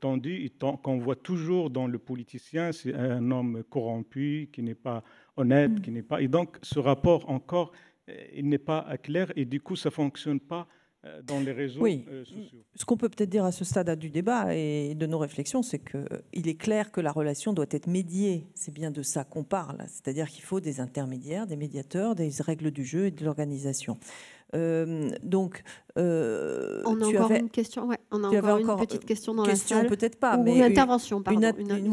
tendu tendu, qu'on voit toujours dans le politicien, c'est un homme corrompu, qui n'est pas honnête, mm. qui n'est pas... Et donc, ce rapport encore, euh, il n'est pas clair, et du coup, ça ne fonctionne pas euh, dans les réseaux oui. Euh, sociaux. Ce qu'on peut peut-être dire à ce stade du débat et de nos réflexions, c'est qu'il euh, est clair que la relation doit être médiée. C'est bien de ça qu'on parle. C'est-à-dire qu'il faut des intermédiaires, des médiateurs, des règles du jeu et de l'organisation. donc, on a encore une question. on a encore une petite question dans la salle. Peut-être pas, mais une, intervention, une,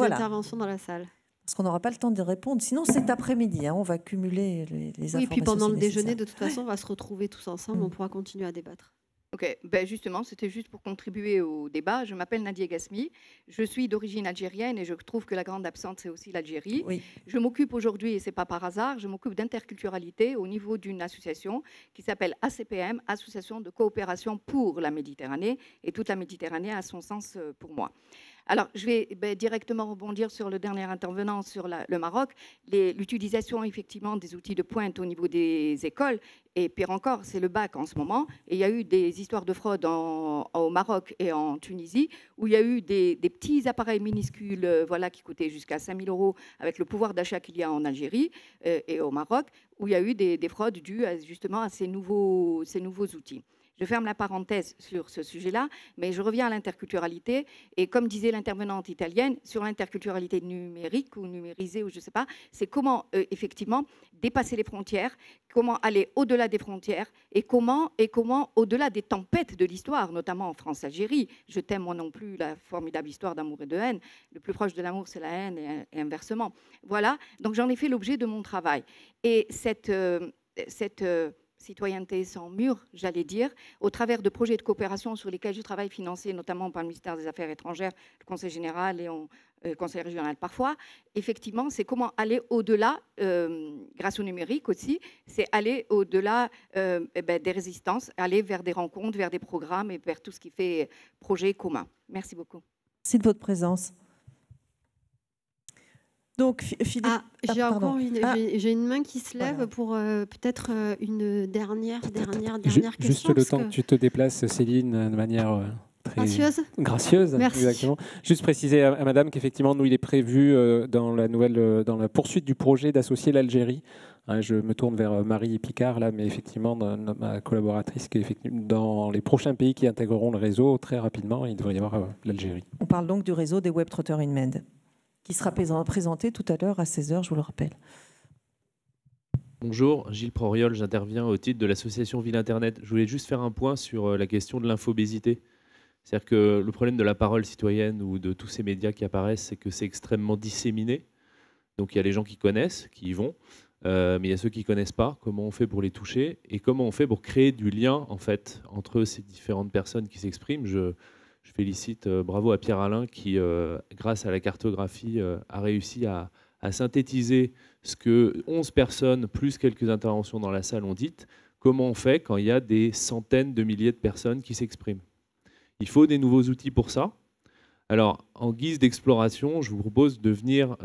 intervention dans la salle parce qu'on n'aura pas le temps de répondre. Sinon, cet après-midi, hein, on va cumuler les, les oui, informations. puis pendant le déjeuner, de toute façon, on va se retrouver tous ensemble, mm. on pourra continuer à débattre. Ok, ben justement, c'était juste pour contribuer au débat. Je m'appelle Nadia Gasmi, je suis d'origine algérienne et je trouve que la grande absente, c'est aussi l'Algérie. Je m'occupe aujourd'hui, et ce n'est pas par hasard, je m'occupe d'interculturalité au niveau d'une association qui s'appelle ACPM, Association de coopération pour la Méditerranée, et toute la Méditerranée a son sens euh, pour moi. Alors, je vais eh ben, directement rebondir sur le dernier intervenant sur le Maroc. L'utilisation, effectivement, des outils de pointe au niveau des écoles, et pire encore, c'est le bac en ce moment. Et il y a eu des histoires de fraude au Maroc et en Tunisie, où il y a eu des, petits appareils minuscules euh, voilà, qui coûtaient jusqu'à 5000 euros, avec le pouvoir d'achat qu'il y a en Algérie euh, et au Maroc, où il y a eu des, fraudes dues justement à ces nouveaux outils. Je ferme la parenthèse sur ce sujet-là, mais je reviens à l'interculturalité. Et comme disait l'intervenante italienne, sur l'interculturalité numérique ou numérisée, ou je ne sais pas, c'est comment euh, effectivement dépasser les frontières, comment aller au-delà des frontières et comment, et comment au-delà des tempêtes de l'histoire, notamment en France-Algérie. Je t'aime moi non plus la formidable histoire d'amour et de haine. Le plus proche de l'amour, c'est la haine et, inversement. Voilà, donc j'en ai fait l'objet de mon travail. Et cette, euh, cette euh, citoyenneté sans mur, j'allais dire, au travers de projets de coopération sur lesquels je travaille, financés notamment par le ministère des Affaires étrangères, le Conseil général et euh, le Conseil régional parfois. Effectivement, c'est comment aller au-delà, euh, grâce au numérique aussi, c'est aller au-delà euh, eh ben, des résistances, aller vers des rencontres, vers des programmes et vers tout ce qui fait projet commun. Merci beaucoup. Merci de votre présence. Donc, Philippe. Ah, ah, j'ai encore ah. une, main qui se lève pour euh, peut-être euh, une dernière, dernière, dernière question. Juste le temps que... tu te déplaces, Céline, de manière. Euh, très gracieuse. Gracieuse, exactement. Juste préciser à, madame qu'effectivement, nous, il est prévu dans, la nouvelle, dans la poursuite du projet d'associer l'Algérie. Hein, je me tourne vers Marie Picard, là, mais effectivement, ma collaboratrice, qui est dans les prochains pays qui intégreront le réseau très rapidement, il devrait y avoir l'Algérie. On parle donc du réseau des Web Trotters in qui sera présenté tout à l'heure à 16h, je vous le rappelle. Bonjour, Gilles Proriol, j'interviens au titre de l'association Ville Internet. Je voulais juste faire un point sur euh, la question de l'infobésité. C'est-à-dire que le problème de la parole citoyenne ou de tous ces médias qui apparaissent, c'est que c'est extrêmement disséminé. Donc il y a les gens qui connaissent, qui y vont, euh, mais il y a ceux qui ne connaissent pas. Comment on fait pour les toucher et comment on fait pour créer du lien en fait entre ces différentes personnes qui s'expriment Je je félicite, euh, bravo à Pierre Alain qui, euh, grâce à la cartographie, euh, a réussi à, synthétiser ce que 11 personnes, plus quelques interventions dans la salle, ont dites. Comment on fait quand il y a des centaines de milliers de personnes qui s'expriment Il faut des nouveaux outils pour ça. Alors, en guise d'exploration, je vous propose de venir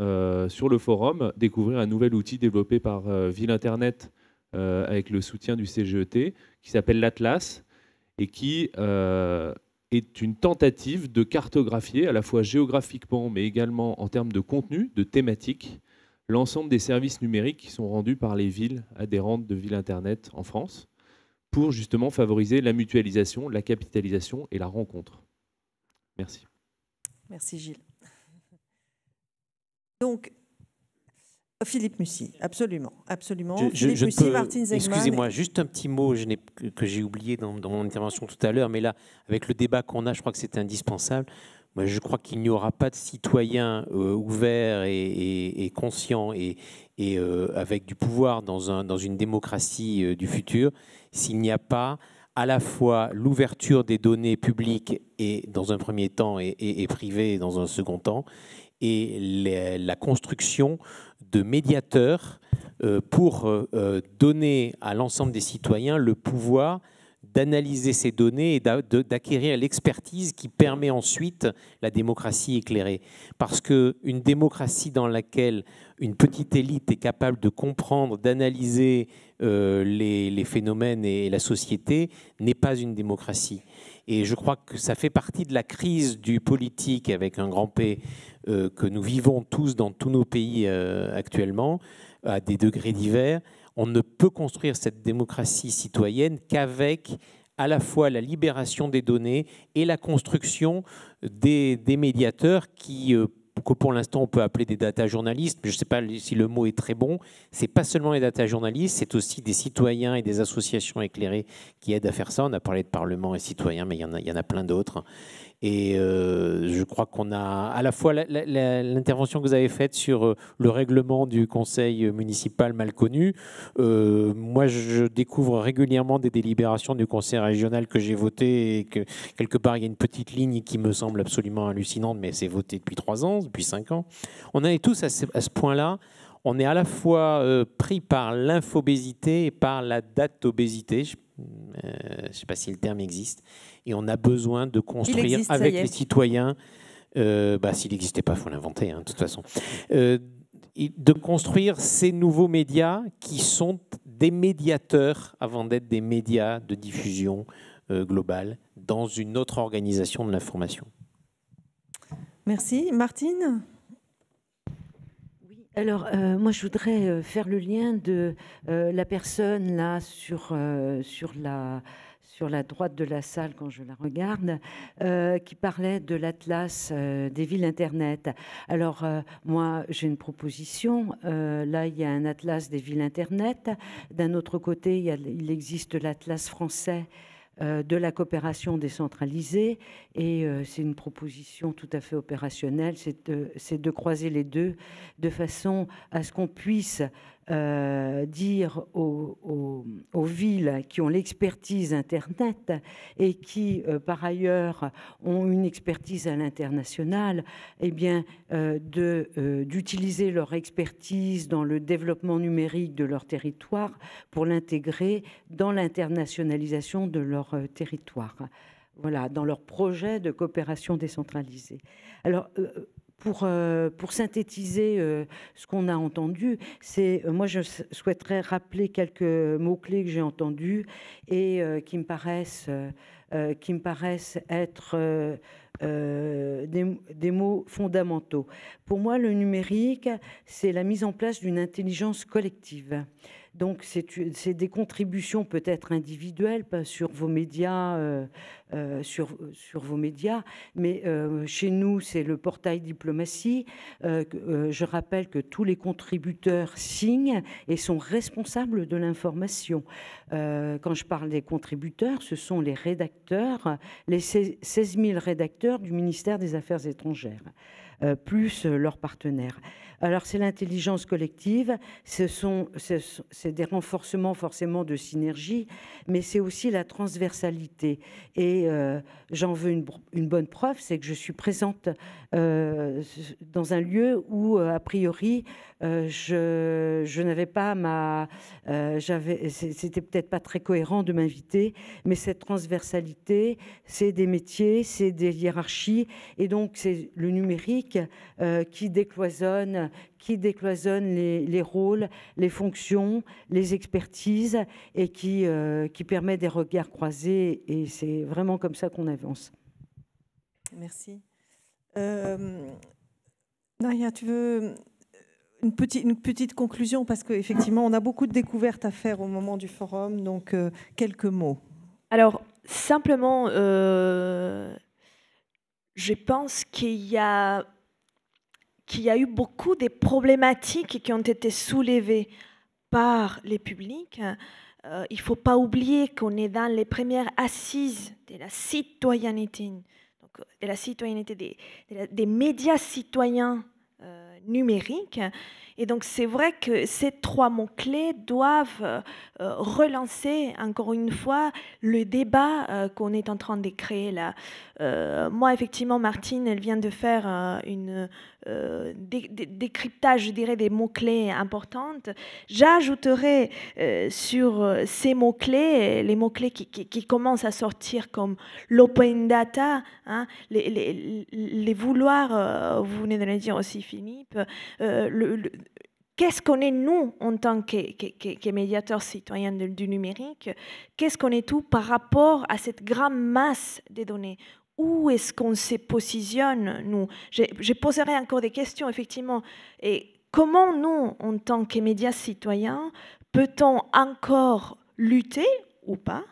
sur le forum découvrir un nouvel outil développé par Ville Internet avec le soutien du CGET qui s'appelle l'Atlas et qui est une tentative de cartographier, à la fois géographiquement, mais également en termes de contenu, de thématique, l'ensemble des services numériques qui sont rendus par les villes adhérentes de Ville Internet en France, pour justement favoriser la mutualisation, la capitalisation et la rencontre. Merci. Merci Gilles. Donc, Philippe Mussy, absolument, absolument. Je, Philippe Excusez-moi, juste un petit mot je que j'ai oublié dans, mon intervention tout à l'heure, mais là, avec le débat qu'on a, je crois que c'est indispensable. Moi, je crois qu'il n'y aura pas de citoyens ouvert euh, ouverts et, et, et, conscients et, euh, avec du pouvoir dans, un, dans une démocratie euh, du futur s'il n'y a pas à la fois l'ouverture des données publiques et dans un premier temps et, privées dans un second temps et la construction de médiateurs euh, pour euh, euh, donner à l'ensemble des citoyens le pouvoir d'analyser ces données et d'acquérir l'expertise qui permet ensuite la démocratie éclairée. Parce qu'une démocratie dans laquelle une petite élite est capable de comprendre, d'analyser les, phénomènes et la société n'est pas une démocratie. Et je crois que ça fait partie de la crise du politique avec un grand P euh, que nous vivons tous dans tous nos pays euh, actuellement, à des degrés divers, on ne peut construire cette démocratie citoyenne qu'avec à la fois la libération des données et la construction des, médiateurs qui euh, pour l'instant on peut appeler des data journalistes, je ne sais pas si le mot est très bon, Ce n'est pas seulement les data journalistes, c'est aussi des citoyens et des associations éclairées qui aident à faire ça. On a parlé de parlement et citoyens, mais il y en a plein d'autres. Et euh, je crois qu'on a à la fois l'intervention que vous avez faite sur euh, le règlement du conseil euh, municipal mal connu. moi, je découvre régulièrement des délibérations du conseil régional que j'ai voté et que quelque part, il y a une petite ligne qui me semble absolument hallucinante, mais c'est voté depuis trois ans, depuis cinq ans. On est tous à ce, point-là on est à la fois pris par l'infobésité et par la date obésité. Je euh, je ne sais pas si le terme existe. Et on a besoin de construire avec les citoyens, euh, bah, s'il n'existait pas, il faut l'inventer, hein, de toute façon, euh, de construire ces nouveaux médias qui sont des médiateurs avant d'être des médias de diffusion globale dans une autre organisation de l'information. Merci. Martine alors, euh, moi, je voudrais euh, faire le lien de euh, la personne là sur, sur, la, droite de la salle quand je la regarde, qui parlait de l'atlas des villes Internet. Alors, moi, j'ai une proposition. là, il y a un atlas des villes Internet. D'un autre côté, il existe l'atlas français euh, de la coopération décentralisée. Et euh, c'est une proposition tout à fait opérationnelle, c'est de, de, croiser les deux de façon à ce qu'on puisse euh, dire aux, villes qui ont l'expertise Internet et qui, euh, par ailleurs, ont une expertise à l'international, eh bien, euh, d'utiliser leur expertise dans le développement numérique de leur territoire pour l'intégrer dans l'internationalisation de leur territoire voilà, dans leur projet de coopération décentralisée. Alors, euh, pour, synthétiser euh, ce qu'on a entendu, c'est euh, moi je souhaiterais rappeler quelques mots-clés que j'ai entendus et qui, me paraissent, qui me paraissent être des, mots fondamentaux. Pour moi, le numérique, c'est la mise en place d'une intelligence collective. Donc c'est des contributions peut-être individuelles pas sur vos médias, euh, euh, sur, vos médias, mais euh, chez nous c'est le portail diplomatie. je rappelle que tous les contributeurs signent et sont responsables de l'information. quand je parle des contributeurs, ce sont les rédacteurs, les 16 000 rédacteurs du ministère des Affaires étrangères, plus leurs partenaires. Alors c'est l'intelligence collective, ce sont, c'est des renforcements forcément de synergie, mais c'est aussi la transversalité. Et euh, j'en veux une, bonne preuve, c'est que je suis présente euh, dans un lieu où, euh, a priori, je, je n'avais pas ma... j'avais, c'était peut-être pas très cohérent de m'inviter, mais cette transversalité, c'est des métiers, c'est des hiérarchies, et donc c'est le numérique qui décloisonne qui décloisonne les, rôles, les fonctions, les expertises et qui, euh, qui permet des regards croisés. Et c'est vraiment comme ça qu'on avance. Merci. Euh, tu veux euh, une petite, une petite conclusion parce qu'effectivement, on a beaucoup de découvertes à faire au moment du forum, donc euh, quelques mots. Alors, simplement, je pense qu'il y a qu'il y a eu beaucoup des problématiques qui ont été soulevées par les publics. Euh, il ne faut pas oublier qu'on est dans les premières assises de la citoyenneté, donc de la citoyenneté des, médias citoyens euh, numériques. Et donc c'est vrai que ces trois mots-clés doivent euh, relancer encore une fois le débat euh, qu'on est en train de créer là. Euh, moi, effectivement, Martine, elle vient de faire un décryptage, je dirais, des mots-clés importantes. J'ajouterai sur ces mots-clés, les mots-clés qui, commencent à sortir comme l'open data, hein, les, les, vouloirs, vous venez de le dire aussi, Philippe, le, Qu'est-ce qu'on est, nous, en tant que, que, médiateurs citoyens du numérique Qu'est-ce qu'on est tout par rapport à cette grande masse des données Où est-ce qu'on se positionne, nous je, je poserai encore des questions, effectivement. Et comment, nous, en tant que médias citoyens, peut-on encore lutter ou pas,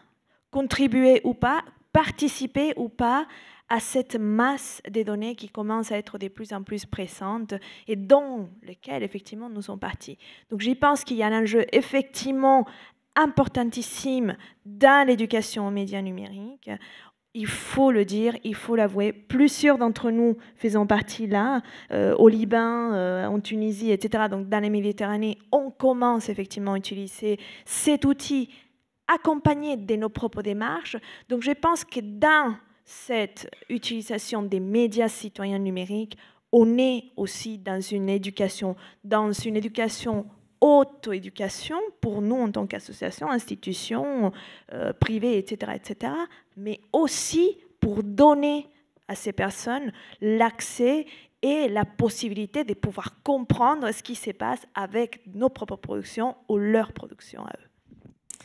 contribuer ou pas, participer ou pas à cette masse des données qui commence à être de plus en plus présente et dans lesquelles effectivement nous sommes partis. Donc j'y pense qu'il y a un enjeu effectivement importantissime dans l'éducation aux médias numériques. Il faut le dire, il faut l'avouer. Plusieurs d'entre nous faisant partie là, euh, au Liban, euh, en Tunisie, etc., donc dans les Méditerranées, on commence effectivement à utiliser cet outil accompagné de nos propres démarches. Donc je pense que dans cette utilisation des médias citoyens numériques, on est aussi dans une éducation, dans une éducation auto-éducation pour nous en tant qu'association, institution euh, privée, etc., etc., mais aussi pour donner à ces personnes l'accès et la possibilité de pouvoir comprendre ce qui se passe avec nos propres productions ou leurs productions à eux.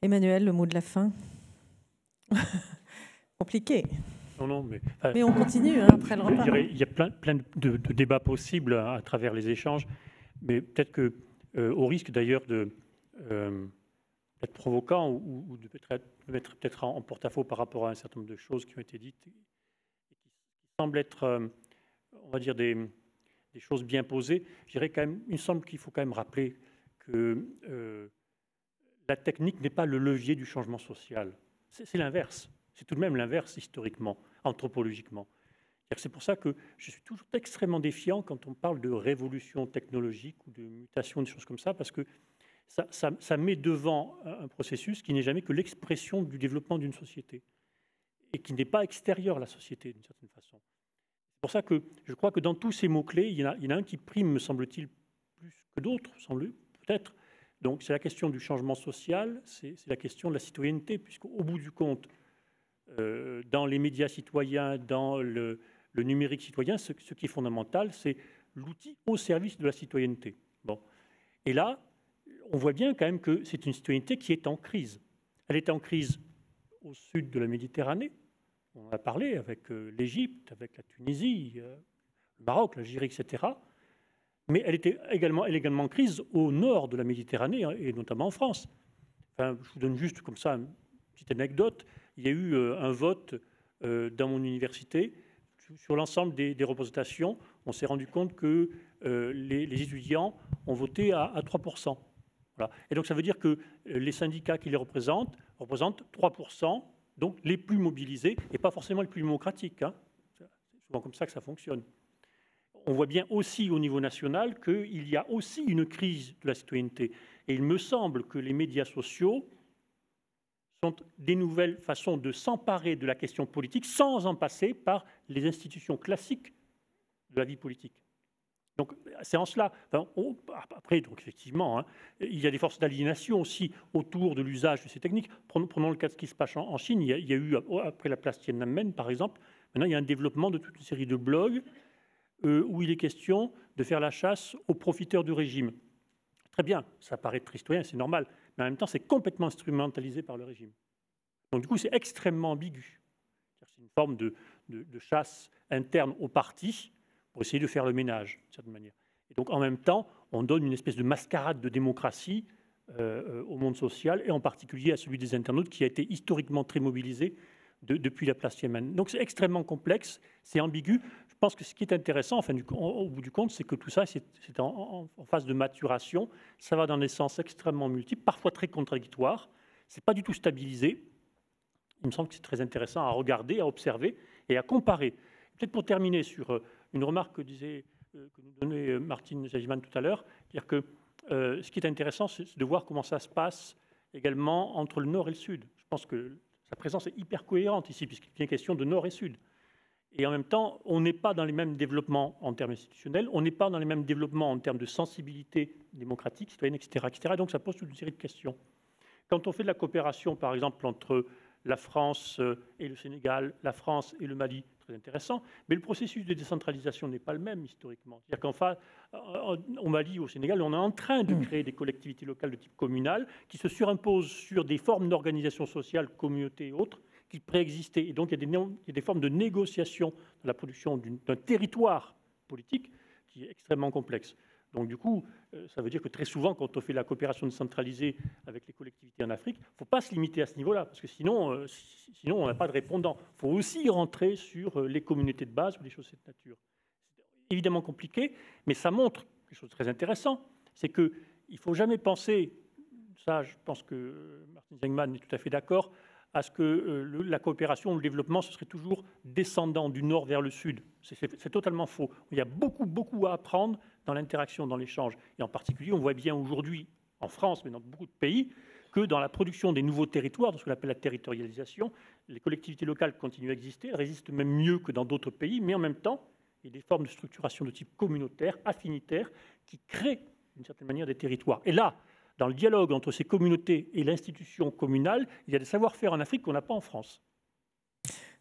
Emmanuel, le mot de la fin compliqué. Non, non, mais, mais on continue hein, après le repas. Il y a plein, plein de, débats possibles à, travers les échanges, mais peut-être que, euh, au risque d'ailleurs de euh, être provocant ou, de mettre peut-être en, porte-à-faux par rapport à un certain nombre de choses qui ont été dites, qui semblent être, euh, on va dire, des, choses bien posées, je dirais quand même, il me semble qu'il faut quand même rappeler que la technique n'est pas le levier du changement social. C'est l'inverse. C'est tout de même l'inverse historiquement, anthropologiquement. C'est pour ça que je suis toujours extrêmement défiant quand on parle de révolution technologique ou de mutation, des choses comme ça, parce que ça, met devant un processus qui n'est jamais que l'expression du développement d'une société et qui n'est pas extérieur à la société d'une certaine façon. C'est pour ça que je crois que dans tous ces mots-clés, il, il, y en a un qui prime, me semble-t-il, plus que d'autres, semble peut-être. Donc c'est la question du changement social, c'est la question de la citoyenneté, puisqu'au bout du compte, euh, dans les médias citoyens, dans le, numérique citoyen, ce, qui est fondamental, c'est l'outil au service de la citoyenneté. Bon. Et là, on voit bien quand même que c'est une citoyenneté qui est en crise. Elle est en crise au sud de la Méditerranée. On a parlé avec euh, l'Égypte, avec la Tunisie, euh, le Maroc, l'Algérie, etc. Mais elle, était également, est également en crise au nord de la Méditerranée, hein, et notamment en France. je vous donne juste comme ça une petite anecdote il y a eu euh, un vote euh, dans mon université sur l'ensemble des, représentations. On s'est rendu compte que euh, les, étudiants ont voté à, 3%. Et donc ça veut dire que les syndicats qui les représentent représentent 3%, donc les plus mobilisés, et pas forcément les plus démocratiques. Hein. C'est souvent comme ça que ça fonctionne. On voit bien aussi au niveau national qu'il y a aussi une crise de la citoyenneté. Et il me semble que les médias sociaux sont des nouvelles façons de s'emparer de la question politique sans en passer par les institutions classiques de la vie politique. Donc c'est en cela. après, donc effectivement, hein, il y a des forces d'aliénation aussi autour de l'usage de ces techniques. Prenons, le cas de ce qui se passe en, Chine. Il y, a, eu après la place Tiananmen, par exemple, maintenant il y a un développement de toute une série de blogs euh, où il est question de faire la chasse aux profiteurs du régime. Très bien, ça paraît très c'est normal mais en même temps, c'est complètement instrumentalisé par le régime. Donc, du coup, c'est extrêmement ambigu. C'est une forme de, chasse interne au parti pour essayer de faire le ménage, d'une certaine manière. Et donc, en même temps, on donne une espèce de mascarade de démocratie euh, euh, au monde social, et en particulier à celui des internautes, qui a été historiquement très mobilisé depuis la place yémen. Donc, c'est extrêmement complexe, c'est ambigu. Je pense que ce qui est intéressant, du, au bout du compte, c'est que tout ça, c'est en, phase de maturation. Ça va dans des sens extrêmement multiples, parfois très contradictoires. C'est pas du tout stabilisé. Il me semble que c'est très intéressant à regarder, à observer et à comparer. Peut-être pour terminer sur euh, une remarque que disait euh, que nous donnait euh, Martine Zajiman tout à l'heure, dire que ce qui est intéressant, c'est de voir comment ça se passe également entre le nord et le sud. Je pense que sa présence est hyper cohérente ici, puisqu'il est question de nord et sud. Et en même temps, on n'est pas dans les mêmes développements en termes institutionnels, on n'est pas dans les mêmes développements en termes de sensibilité démocratique, citoyenne, etc., etc. Donc ça pose toute une série de questions. Quand on fait de la coopération, par exemple, entre la France euh, et le Sénégal, la France et le Mali, très intéressant, mais le processus de décentralisation n'est pas le même historiquement. C'est-à-dire qu'en enfin, au Mali, au Sénégal, on est en train de mm. créer des collectivités locales de type communal qui se surimposent sur des formes d'organisation sociale, communauté et autres, qui préexistaient. Et donc il y a des, formes de négociation dans la production d'un territoire politique qui est extrêmement complexe. Donc du coup, euh, ça veut dire que très souvent, quand on fait la coopération décentralisée avec les collectivités en Afrique, il ne faut pas se limiter à ce niveau-là, parce que sinon, euh, sinon on n'a pas de répondant. Il faut aussi rentrer sur euh, les communautés de base ou des choses de cette nature. C'est évidemment compliqué, mais ça montre quelque chose de très intéressant, c'est qu'il ne faut jamais penser, ça je pense que Martin Zengman est tout à fait d'accord, à ce que euh, la coopération ou le développement, ce serait toujours descendant du nord vers le sud. C'est totalement faux. Il y a beaucoup, beaucoup à apprendre dans l'interaction, dans l'échange. Et en particulier, on voit bien aujourd'hui, en France, mais dans beaucoup de pays, que dans la production des nouveaux territoires, dans ce qu'on appelle la territorialisation, les collectivités locales continuent à exister, résistent même mieux que dans d'autres pays, mais en même temps, il y a des formes de structuration de type communautaire, affinitaire, qui créent d'une certaine manière des territoires. Et là, dans le dialogue entre ces communautés et l'institution communale, il y a des savoir-faire en Afrique qu'on n'a pas en France.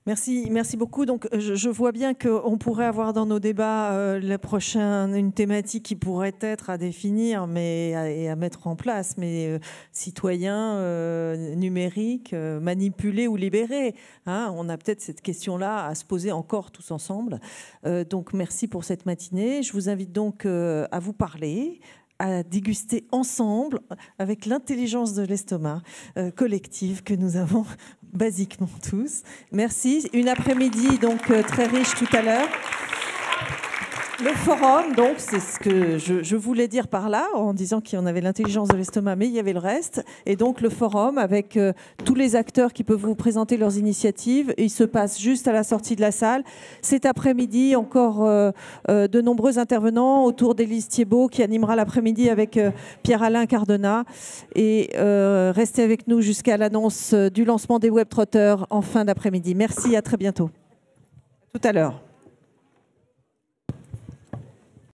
Merci, merci beaucoup. Donc, euh, je, vois bien qu'on pourrait avoir dans nos débats euh, le une thématique qui pourrait être à définir mais, euh, et à mettre en place, mais citoyens, numériques, manipulés ou libérés. Hein. on a peut-être cette question-là à se poser encore tous ensemble. donc, merci pour cette matinée. Je vous invite donc à vous parler, à déguster ensemble avec l'intelligence de l'estomac euh, collective que nous avons basiquement tous. Merci. Une après-midi donc euh, très riche tout à l'heure le forum, donc, c'est ce que je, voulais dire par là, en disant qu'il en avait l'intelligence de l'estomac, mais il y avait le reste. Et donc, le forum avec euh, tous les acteurs qui peuvent vous présenter leurs initiatives. il se passe juste à la sortie de la salle. Cet après-midi, encore euh, euh, de nombreux intervenants autour d'Élise Thiebaud qui animera l'après-midi avec Pierre-Alain Cardona. Et restez avec nous jusqu'à l'annonce du lancement des Web Trotters en fin d'après-midi. Merci, à très bientôt. tout à l'heure.